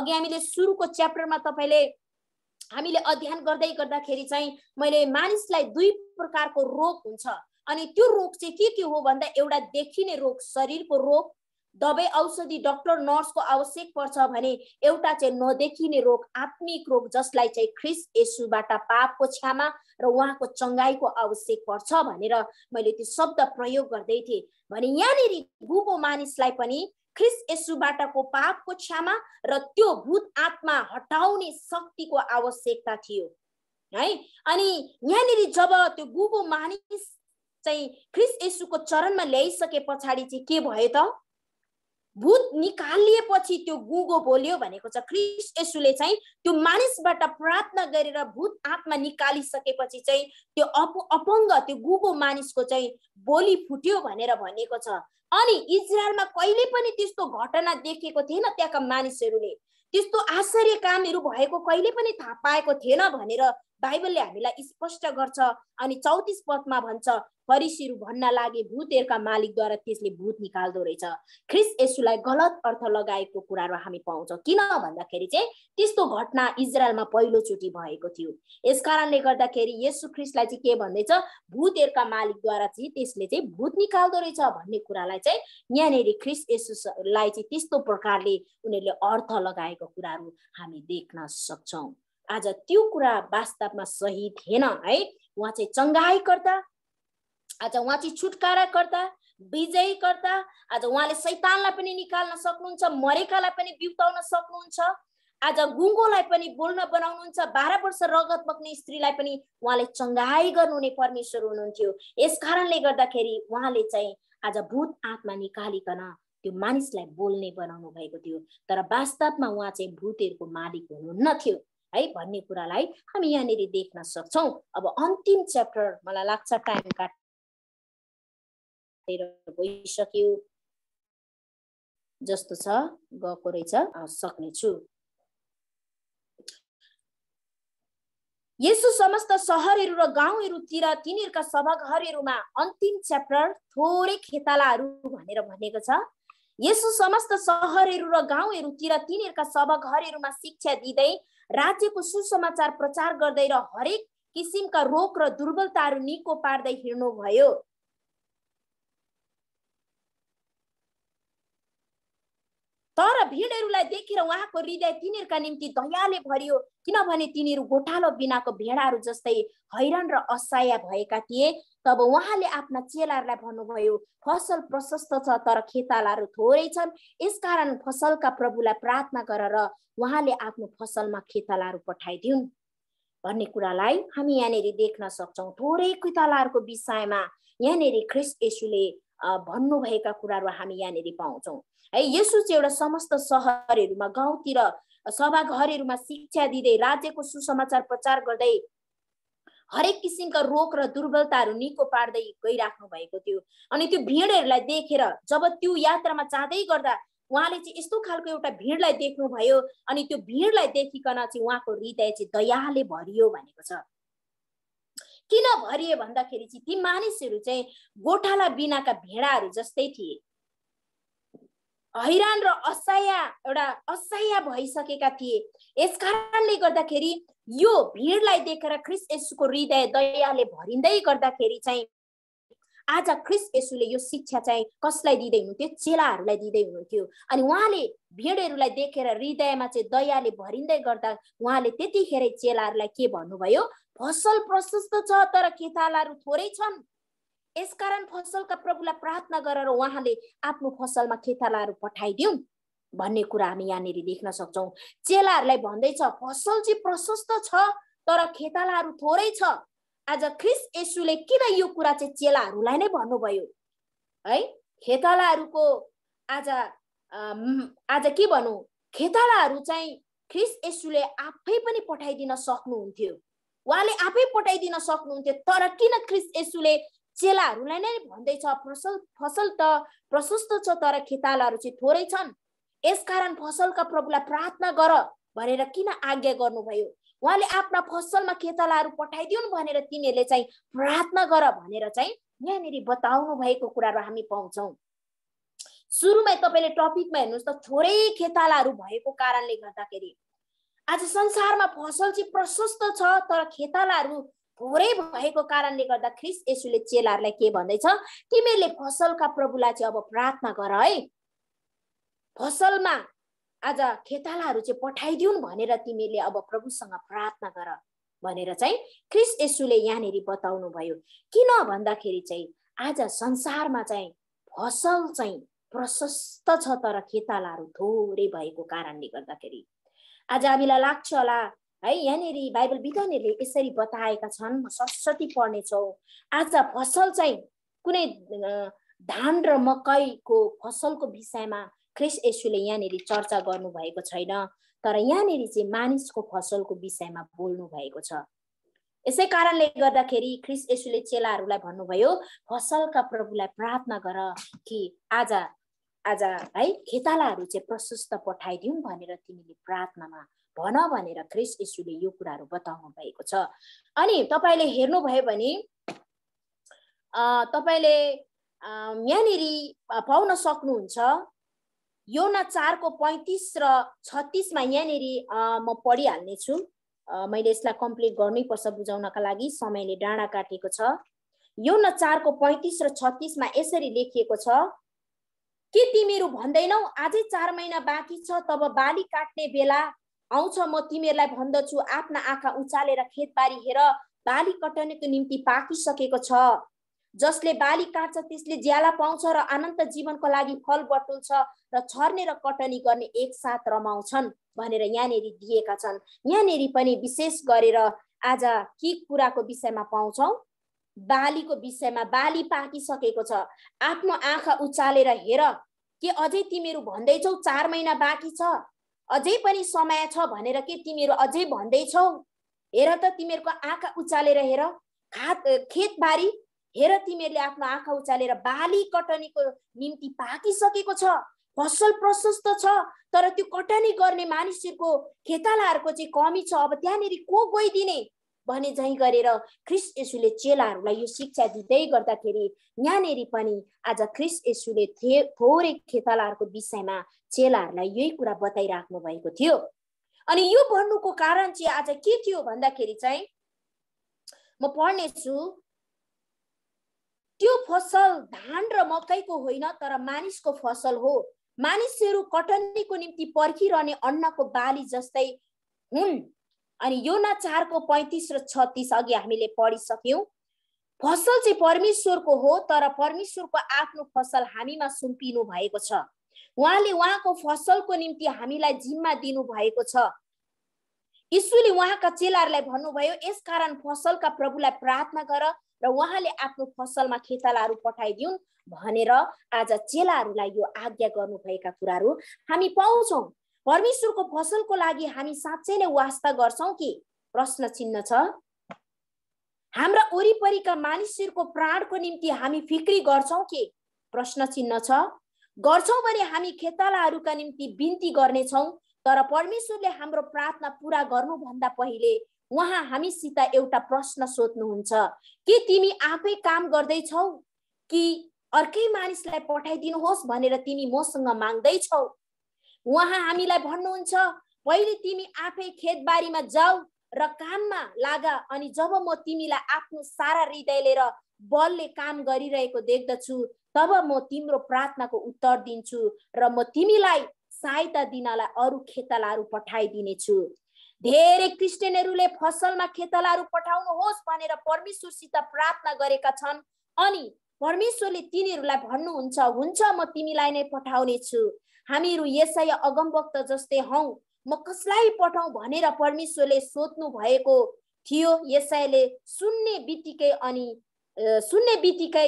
अघि हामीले सुरुको च्याप्टरमा तपाईँले हामीले अध्ययन गर्दै गर्दाखेरि चाहिँ मैले मानिसलाई दुई प्रकारको रोग हुन्छ अनि त्यो रोग चाहिँ के के हो भन्दा एउटा देखिने रोग शरीरको रोग दबाई औषधि डक्टर नर्सको आवश्यक पर्छ भने एउटा चाहिँ नदेखिने रोग आत्मिक रोग जसलाई चाहिँ ख्रिस यसुबाट पापको क्षमा र उहाँको चङ्गाईको आवश्यक पर्छ भनेर मैले त्यो शब्द प्रयोग गर्दै थिएँ भने यहाँनिर गुको मानिसलाई पनि ख्रिस यसुबाटको पापको क्षमा र त्यो भूत आत्मा हटाउने शक्तिको आवश्यकता थियो है अनि यहाँनिर जब त्यो गुको मानिस चाहिँ ख्रिस यसुको चरणमा ल्याइसके पछाडि चाहिँ के भयो त भूत निकालिएपछि त्यो गुगो बोल्यो भनेको छ क्रिस यसुले चाहिँ त्यो मानिसबाट प्रार्थना गरेर भूत आत्मा निकालिसकेपछि चाहिँ त्यो अप अपङ्ग त्यो गुगो मानिसको चाहिँ बोली फुट्यो भनेर भनेको छ अनि इजरायलमा कहिले पनि त्यस्तो घटना देखेको थिएन त्यहाँका मानिसहरूले त्यस्तो आश्चर्य कामहरू भएको कहिले पनि थाहा पाएको थिएन भनेर बाइबलले हामीलाई स्पष्ट गर्छ अनि चौतिस पदमा भन्छ फरिसीहरू भन्न लागे भूतहरूका मालिकद्वारा त्यसले भूत निकाल्दो रहेछ ख्रिस यसुलाई गलत अर्थ लगाएको कुराहरू हामी पाउँछौँ किन भन्दाखेरि चाहिँ त्यस्तो घटना इजरायलमा पहिलोचोटि भएको थियो यस कारणले गर्दाखेरि यसु ख्रिसलाई चाहिँ के भन्दैछ भूतहरूका मालिकद्वारा चाहिँ त्यसले चाहिँ भूत निकाल्दो रहेछ भन्ने कुरालाई चाहिँ यहाँनिर ख्रिस यसुलाई चाहिँ त्यस्तो प्रकारले उनीहरूले अर्थ लगाएको कुराहरू हामी देख्न सक्छौँ आज त्यो कुरा वास्तवमा सही थिएन है उहाँ चाहिँ चङ्गाईकर्ता आज उहाँ चाहिँ छुटकाराकर्ता विजयकर्ता आज उहाँले सैतानलाई पनि निकाल्न सक्नुहुन्छ मरेकालाई पनि बिउताउन सक्नुहुन्छ आज गुङ्गोलाई पनि बोल्न बनाउनुहुन्छ बाह्र वर्ष रगत बग्ने स्त्रीलाई पनि उहाँले चङ्गाई गर्नुहुने परमेश्वर हुनुहुन्थ्यो यस कारणले गर्दाखेरि उहाँले चाहिँ आज भूत आत्मा निकालिकन त्यो मानिसलाई बोल्ने बनाउनु भएको थियो तर वास्तवमा उहाँ चाहिँ भूतहरूको मालिक हुनुहुन्न थियो है भन्ने कुरालाई हामी यहाँनिर देख्न सक्छौँ अब अन्तिम च्याप्टर मलाई लाग्छ टाइम काटेर गइसक्यो जस्तो छ गएको रहेछ सक्नेछु यसो समस्त सहरहरू र गाउँहरूतिर तिनीहरूका सभाघरहरूमा अन्तिम च्याप्टर थोरै खेतालाहरू भनेर भनेको छ यसो समस्त सहरहरू र गाउँहरूतिर तिनीहरूका घरहरूमा शिक्षा दिँदै राज्यको सुसमाचार प्रचार गर्दै र हरेक किसिमका रोग र दुर्बलताहरू निको पार्दै हिँड्नुभयो तर भिडहरूलाई देखेर उहाँको हृदय तिनीहरूका निम्ति दयाले भरियो किनभने तिनीहरू गोठालो बिनाको भेडाहरू जस्तै हैरान र असहाय भएका थिए तब उहाँले आफ्ना चेलाहरूलाई भन्नुभयो फसल प्रशस्त छ तर खेतालाहरू थोरै छन् यसकारण फसलका प्रभुलाई प्रार्थना गरेर उहाँले आफ्नो फसलमा खेतालाहरू पठाइदिउन् भन्ने कुरालाई हामी यहाँनिर देख्न सक्छौँ थोरै खेतालाहरूको विषयमा यहाँनिर ख्रिस यसुले भन्नुभएका कुराहरू हामी यहाँनिर पाउँछौँ है यसु चाहिँ एउटा समस्त सहरहरूमा गाउँतिर सभा घरहरूमा शिक्षा दिँदै राज्यको सुसमाचार प्रचार गर्दै हरेक किसिमका रोग र दुर्बलताहरू निको पार्दै गइराख्नु भएको थियो अनि त्यो भिडहरूलाई देखेर जब त्यो यात्रामा जाँदै गर्दा उहाँले चाहिँ यस्तो खालको एउटा भिडलाई देख्नुभयो अनि त्यो भिडलाई देखिकन चाहिँ उहाँको हृदय चाहिँ दयाले भरियो भनेको छ किन भरियो भन्दाखेरि चाहिँ ती मानिसहरू चाहिँ गोठाला बिनाका भेडाहरू जस्तै थिए हैरान र असह्य एउटा असह्य भइसकेका थिए यस कारणले गर्दाखेरि यो भिडलाई देखेर ख्रिस यसुको हृदय दयाले भरिँदै गर्दाखेरि चाहिँ आज ख्रिस यसुले यो शिक्षा चाहिँ कसलाई दिँदै हुनुहुन्थ्यो चेलाहरूलाई दिँदै हुनुहुन्थ्यो अनि उहाँले भिडहरूलाई देखेर हृदयमा चाहिँ दयाले भरिँदै गर्दा उहाँले त्यतिखेरै चेलाहरूलाई के भन्नुभयो फसल प्रशस्त छ तर खेतालाहरू थोरै छन् यसकारण फसलका प्रभुलाई प्रार्थना गरेर उहाँले आफ्नो फसलमा खेतालाहरू पठाइदिउन् भन्ने कुरा हामी यहाँनिर देख्न सक्छौँ चेलाहरूलाई भन्दैछ फसल चाहिँ प्रशस्त छ तर खेतालाहरू थोरै छ आज ख्रिस यसुले किन यो कुरा चाहिँ चेलाहरूलाई नै भन्नुभयो है खेतालाहरूको आज आज के भनौँ खेतालाहरू चाहिँ ख्रिस यसुले आफै पनि पठाइदिन सक्नुहुन्थ्यो उहाँले आफै पठाइदिन सक्नुहुन्थ्यो तर किन ख्रिस यसुले चेलाहरूलाई नै भन्दैछ फसल फसल त प्रशस्त छ तर खेतालाहरू चाहिँ थोरै छन् यसकारण फसलका प्रभुलाई प्रार्थना गर भनेर किन आज्ञा गर्नुभयो उहाँले आफ्ना फसलमा खेतालाहरू पठाइदिउन् भनेर तिनीहरूले चाहिँ प्रार्थना गर भनेर चाहिँ यहाँनिर बताउनु भएको कुराहरू हामी पाउँछौँ सुरुमै तपाईँले टपिकमा हेर्नुहोस् त थोरै खेतालाहरू भएको कारणले गर्दाखेरि आज संसारमा फसल चाहिँ प्रशस्त छ तर खेतालाहरू थोरै भएको कारणले गर्दा ख्रिस यसुले चेलाहरूलाई के भन्दैछ तिमीहरूले फसलका प्रभुलाई चाहिँ अब प्रार्थना गर है फसलमा आज खेतालाहरू चाहिँ पठाइदिउन् भनेर तिमीले अब प्रभुसँग प्रार्थना गर भनेर चाहिँ क्रिस यसुले यहाँनिर बताउनु भयो किन भन्दाखेरि चाहिँ आज संसारमा चाहिँ फसल चाहिँ प्रशस्त छ तर खेतालाहरू थोरै भएको कारणले गर्दाखेरि आज हामीलाई लाग्छ होला है यहाँनिर बाइबल विधानहरूले यसरी बताएका छन् म सरस्वती पढ्नेछौँ आज फसल चाहिँ कुनै धान र मकैको फसलको विषयमा क्रिस यसुले यहाँनिर चर्चा गर्नुभएको छैन तर यहाँनिर चाहिँ मानिसको फसलको विषयमा बोल्नु भएको छ यसै कारणले गर्दाखेरि क्रिस यसुले चेलाहरूलाई भन्नुभयो फसलका प्रभुलाई प्रार्थना गर कि आज आज है खेतालाहरू चाहिँ प्रशस्त पठाइदिउँ भनेर तिमीले प्रार्थनामा भन भनेर क्रिस यसुले यो कुराहरू बताउनु भएको छ अनि तपाईँले हेर्नुभयो भने तपाईँले यहाँनिर पाउन सक्नुहुन्छ यो न चारको पैँतिस र छत्तिसमा यहाँनिर म पढिहाल्नेछु मैले यसलाई कम्प्लिट गर्नै पर्छ बुझाउनका लागि समयले डाँडा काटेको छ यो न चारको पैँतिस र छत्तिसमा यसरी लेखिएको छ के तिमीहरू भन्दैनौ आजै चार महिना बाँकी छ तब बाली काट्ने बेला आउँछ म तिमीहरूलाई भन्दछु आफ्ना आँखा उचालेर खेतबारी हेर बाली कटनेको निम्ति पाकिसकेको छ जसले बाली काट्छ त्यसले ज्याला पाउँछ र अनन्त जीवनको लागि फल बटुल्छ र छर्ने र कटनी गर्ने एकसाथ रमाउँछन् भनेर यहाँनिर दिएका छन् यहाँनिर पनि विशेष गरेर आज के कुराको विषयमा पाउँछौँ बालीको विषयमा बाली पाकिसकेको छ आफ्नो आँखा उचालेर हेर के अझै तिमीहरू भन्दैछौ चार महिना बाँकी छ अझै पनि समय छ भनेर के तिमीहरू अझै भन्दैछौ हेर त तिमीहरूको आँखा उचालेर हेर खात खेतबारी हेर तिमीहरूले आफ्नो आँखा उचालेर बाली कटनीको निम्ति पाकिसकेको छ फसल प्रशस्त छ तर त्यो कटनी गर्ने मानिसहरूको खेतालाहरूको चाहिँ कमी छ अब त्यहाँनिर को गइदिने भने झैँ गरेर ख्रिस यसुले चेलाहरूलाई यो शिक्षा दिँदै गर्दाखेरि यहाँनिर पनि आज ख्रिस यसुले थे थोरै खेतालाहरूको विषयमा चेलाहरूलाई यही कुरा बताइराख्नु भएको थियो अनि यो भन्नुको कारण चाहिँ आज के थियो भन्दाखेरि चाहिँ म पढ्नेछु त्यो फसल धान र मकैको होइन तर मानिसको फसल हो मानिसहरू कटनीको निम्ति पर्खिरहने अन्नको बाली जस्तै हुन् अनि यो न चारको पैँतिस र छत्तिस अघि हामीले पढिसक्यौँ फसल चाहिँ परमेश्वरको हो तर परमेश्वरको आफ्नो फसल हामीमा सुम्पिनु भएको छ उहाँले उहाँको फसलको निम्ति हामीलाई जिम्मा दिनु भएको छ यीशुले उहाँका चेलाहरूलाई भन्नुभयो यसकारण फसलका प्रभुलाई प्रार्थना गर र उहाँले आफ्नो फसलमा खेतालाहरू पठाइदिउन् भनेर आज चेलाहरूलाई यो आज्ञा गर्नुभएका कुराहरू हामी पाउँछौँ परमेश्वरको फसलको लागि हामी साँच्चै नै वास्ता गर्छौँ कि प्रश्न चिन्ह छ हाम्रा वरिपरिका मानिसहरूको प्राणको निम्ति हामी फिक्री गर्छौँ कि प्रश्न चिन्ह छ गर्छौँ भने हामी खेतालाहरूका निम्ति बिन्ती गर्नेछौँ तर परमेश्वरले हाम्रो प्रार्थना पुरा गर्नुभन्दा पहिले उहाँ हामीसित एउटा प्रश्न सोध्नुहुन्छ के तिमी आफै काम गर्दैछौ कि अर्कै मानिसलाई पठाइदिनुहोस् भनेर तिमी मसँग माग्दैछौ उहाँ हामीलाई भन्नुहुन्छ पहिले तिमी आफै खेतबारीमा जाऊ र काममा लाग अनि जब म तिमीलाई आफ्नो सारा हृदय लिएर बलले काम गरिरहेको देख्दछु तब म तिम्रो प्रार्थनाको उत्तर दिन्छु र म तिमीलाई सहायता दिनलाई अरू खेतालाहरू पठाइदिनेछु धेरै क्रिस्टियनहरूले फसलमा खेतलाहरू पठाउनुहोस् भनेर परमेश्वरसित प्रार्थना गरेका छन् अनि परमेश्वरले तिनीहरूलाई भन्नुहुन्छ हुन्छ म तिमीलाई नै पठाउने छु हामीहरू यसै अगमभक्त जस्तै हौ म कसलाई पठाउँ भनेर परमेश्वरले सोध्नु भएको थियो यसैले सुन्ने बित्तिकै अनि सुन्ने बित्तिकै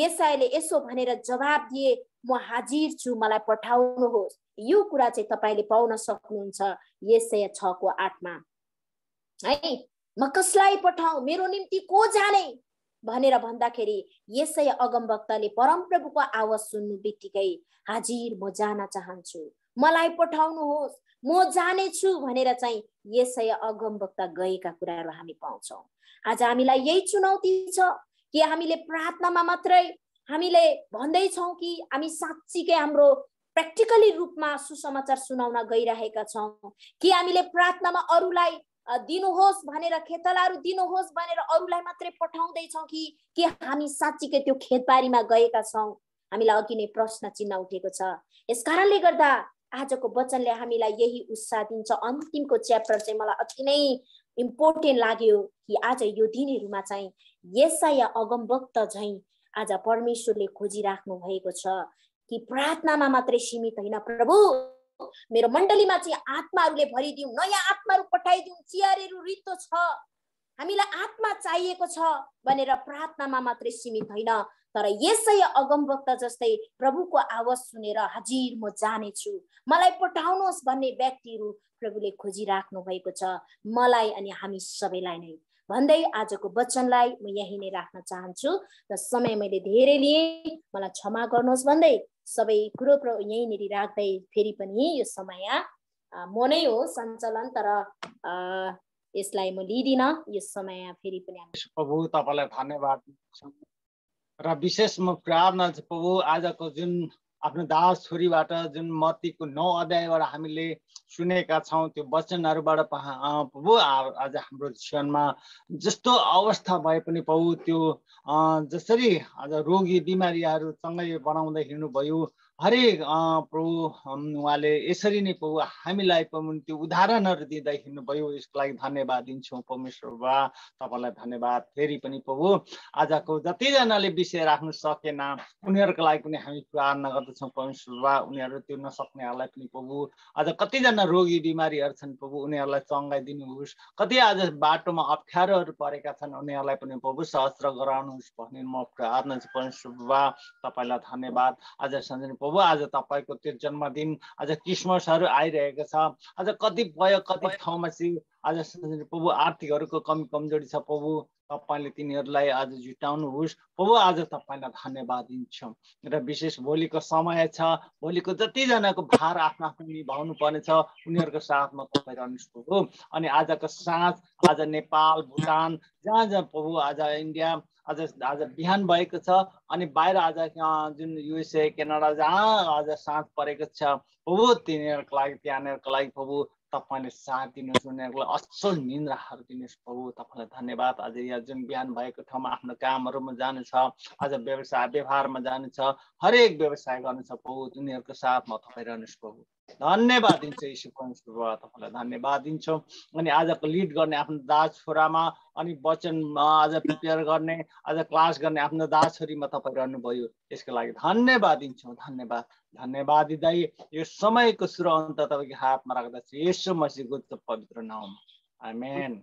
यसैले यसो भनेर जवाब दिए म हाजिर छु मलाई पठाउनुहोस् यो कुरा चाहिँ तपाईँले पाउन सक्नुहुन्छ यस छको आठमा है म कसलाई पठाऊ मेरो निम्ति को जाने भनेर भन्दाखेरि यसै अगमभक्तले परमप्रभुको आवाज सुन्नु बित्तिकै हाजिर म जान चाहन्छु मलाई पठाउनुहोस् म जानेछु भनेर चाहिँ यसै अगमभक्त गएका कुराहरू हामी पाउँछौँ आज हामीलाई यही चुनौती छ कि हामीले प्रार्थनामा मात्रै हामीले भन्दैछौँ कि हामी साँच्चीकै हाम्रो प्र्याक्टिकली रूपमा सुसमाचार सुनाउन गइरहेका छौँ कि हामीले प्रार्थनामा अरूलाई दिनुहोस् भनेर खेतलाहरू दिनुहोस् भनेर अरूलाई मात्रै पठाउँदैछौँ कि के हामी साँच्चीकै त्यो खेतबारीमा गएका छौँ हामीलाई अघि नै प्रश्न चिन्ह उठेको छ यस कारणले गर्दा आजको वचनले हामीलाई यही उत्साह दिन्छ अन्तिमको च्याप्टर चाहिँ मलाई अति नै इम्पोर्टेन्ट लाग्यो कि आज यो दिनहरूमा चाहिँ यसा या अगमभक्त झैँ आज परमेश्वरले खोजिराख्नु भएको छ ती प्रार्थनामा मात्रै सीमित होइन प्रभु मेरो मण्डलीमा चाहिँ आत्माहरूले भरिदिउँ नयाँ आत्माहरू पठाइदिउँ चियारहरू रित्तो छ हामीलाई आत्मा चाहिएको छ भनेर प्रार्थनामा मात्रै सीमित होइन तर यसै अगमभक्त जस्तै प्रभुको आवाज सुनेर हजुर म जानेछु मलाई पठाउनुहोस् भन्ने व्यक्तिहरू प्रभुले खोजिराख्नु भएको छ मलाई अनि हामी सबैलाई नै भन्दै आजको वचनलाई म यहीँ नै राख्न चाहन्छु र समय मैले धेरै लिएँ मलाई क्षमा गर्नुहोस् भन्दै सबै कुरो यहीँनिर राख्दै फेरि पनि यो समय म नै हो सञ्चालन तर यसलाई म लिदिनँ यो समय फेरि पनि प्रभु तपाईँलाई धन्यवाद र विशेष म प्रार्थना प्रभु आजको जुन आफ्नो दास छोरीबाट जुन मतीको नौ अध्यायबाट हामीले सुनेका छौँ त्यो वचनहरूबाट प्रभु आज हाम्रो जीवनमा जस्तो अवस्था भए पनि प्रभु त्यो जसरी आज रोगी सँगै बनाउँदै हिँड्नुभयो हरेक प्रभु उहाँले यसरी नै प्रभु हामीलाई पनि त्यो उदाहरणहरू दिँदै हिँड्नुभयो यसको लागि धन्यवाद दिन्छौँ परमेश्वर बा तपाईँलाई धन्यवाद फेरि पनि प्रभु आजको जतिजनाले विषय राख्नु सकेन उनीहरूको लागि पनि हामी प्रार्थना गर्दछौँ परमेश्वर बा उनीहरू त्यो नसक्नेहरूलाई पनि प्रभु आज कतिजना रोगी बिमारीहरू छन् प्रभु उनीहरूलाई चङ्गाइदिनुहोस् कति आज बाटोमा अप्ठ्यारोहरू परेका छन् उनीहरूलाई पनि प्रभु सहस्र गराउनुहोस् भन्ने म प्रार्थना छु परमेश्वर बा तपाईँलाई धन्यवाद आज सञ्जन प्रभु आज तपाईँको त्यो जन्मदिन आज क्रिसमसहरू आइरहेको छ आज कतिपय कति ठाउँमा चाहिँ आज प्रभु आर्थिकहरूको कमी कमजोरी छ प्रभु तपाईँले तिनीहरूलाई आज जुटाउनुहोस् प्रभु आज तपाईँलाई धन्यवाद दिन्छौँ र विशेष भोलिको समय छ भोलिको जतिजनाको भार आफ्नो आफ्नो निभाउनु पर्नेछ उनीहरूको साथमा तपाईँ रहनुहोस् प्रभु अनि आजको साँझ आज नेपाल भुटान जहाँ जहाँ प्रभु आज इन्डिया आज आज बिहान भएको छ अनि बाहिर आज जुन युएसए क्यानाडा जहाँ आज साँझ परेको छ हो तिनीहरूको लागि त्यहाँनिरको लागि प्रभु तपाईँले साथ दिनुहोस् उनीहरूको लागि असल निन्द्राहरू दिनुहोस् प्रभु तपाईँलाई धन्यवाद आज यहाँ जुन बिहान भएको ठाउँमा आफ्नो कामहरूमा जानु छ आज व्यवसाय व्यवहारमा जानु छ हरेक व्यवसाय गर्नु छ प्रभु उनीहरूको साथमा तपाईँ रहनुहोस् प्रभु धन्यवाद दिन्छु यी परमेश्वरबाट तपाईँलाई धन्यवाद दिन्छौँ अनि आजको लिड गर्ने आफ्नो दाज छोरामा अनि वचनमा आज प्रिपेयर गर्ने आज क्लास गर्ने आफ्नो दाज छोरीमा तपाईँ रहनुभयो यसको लागि धन्यवाद दिन्छौँ धन्यवाद धन्यवाद दिँदै यो समयको सुरु अन्त तपाईँको हातमा राख्दा यसो मसीको पवित्र नाउँ मेन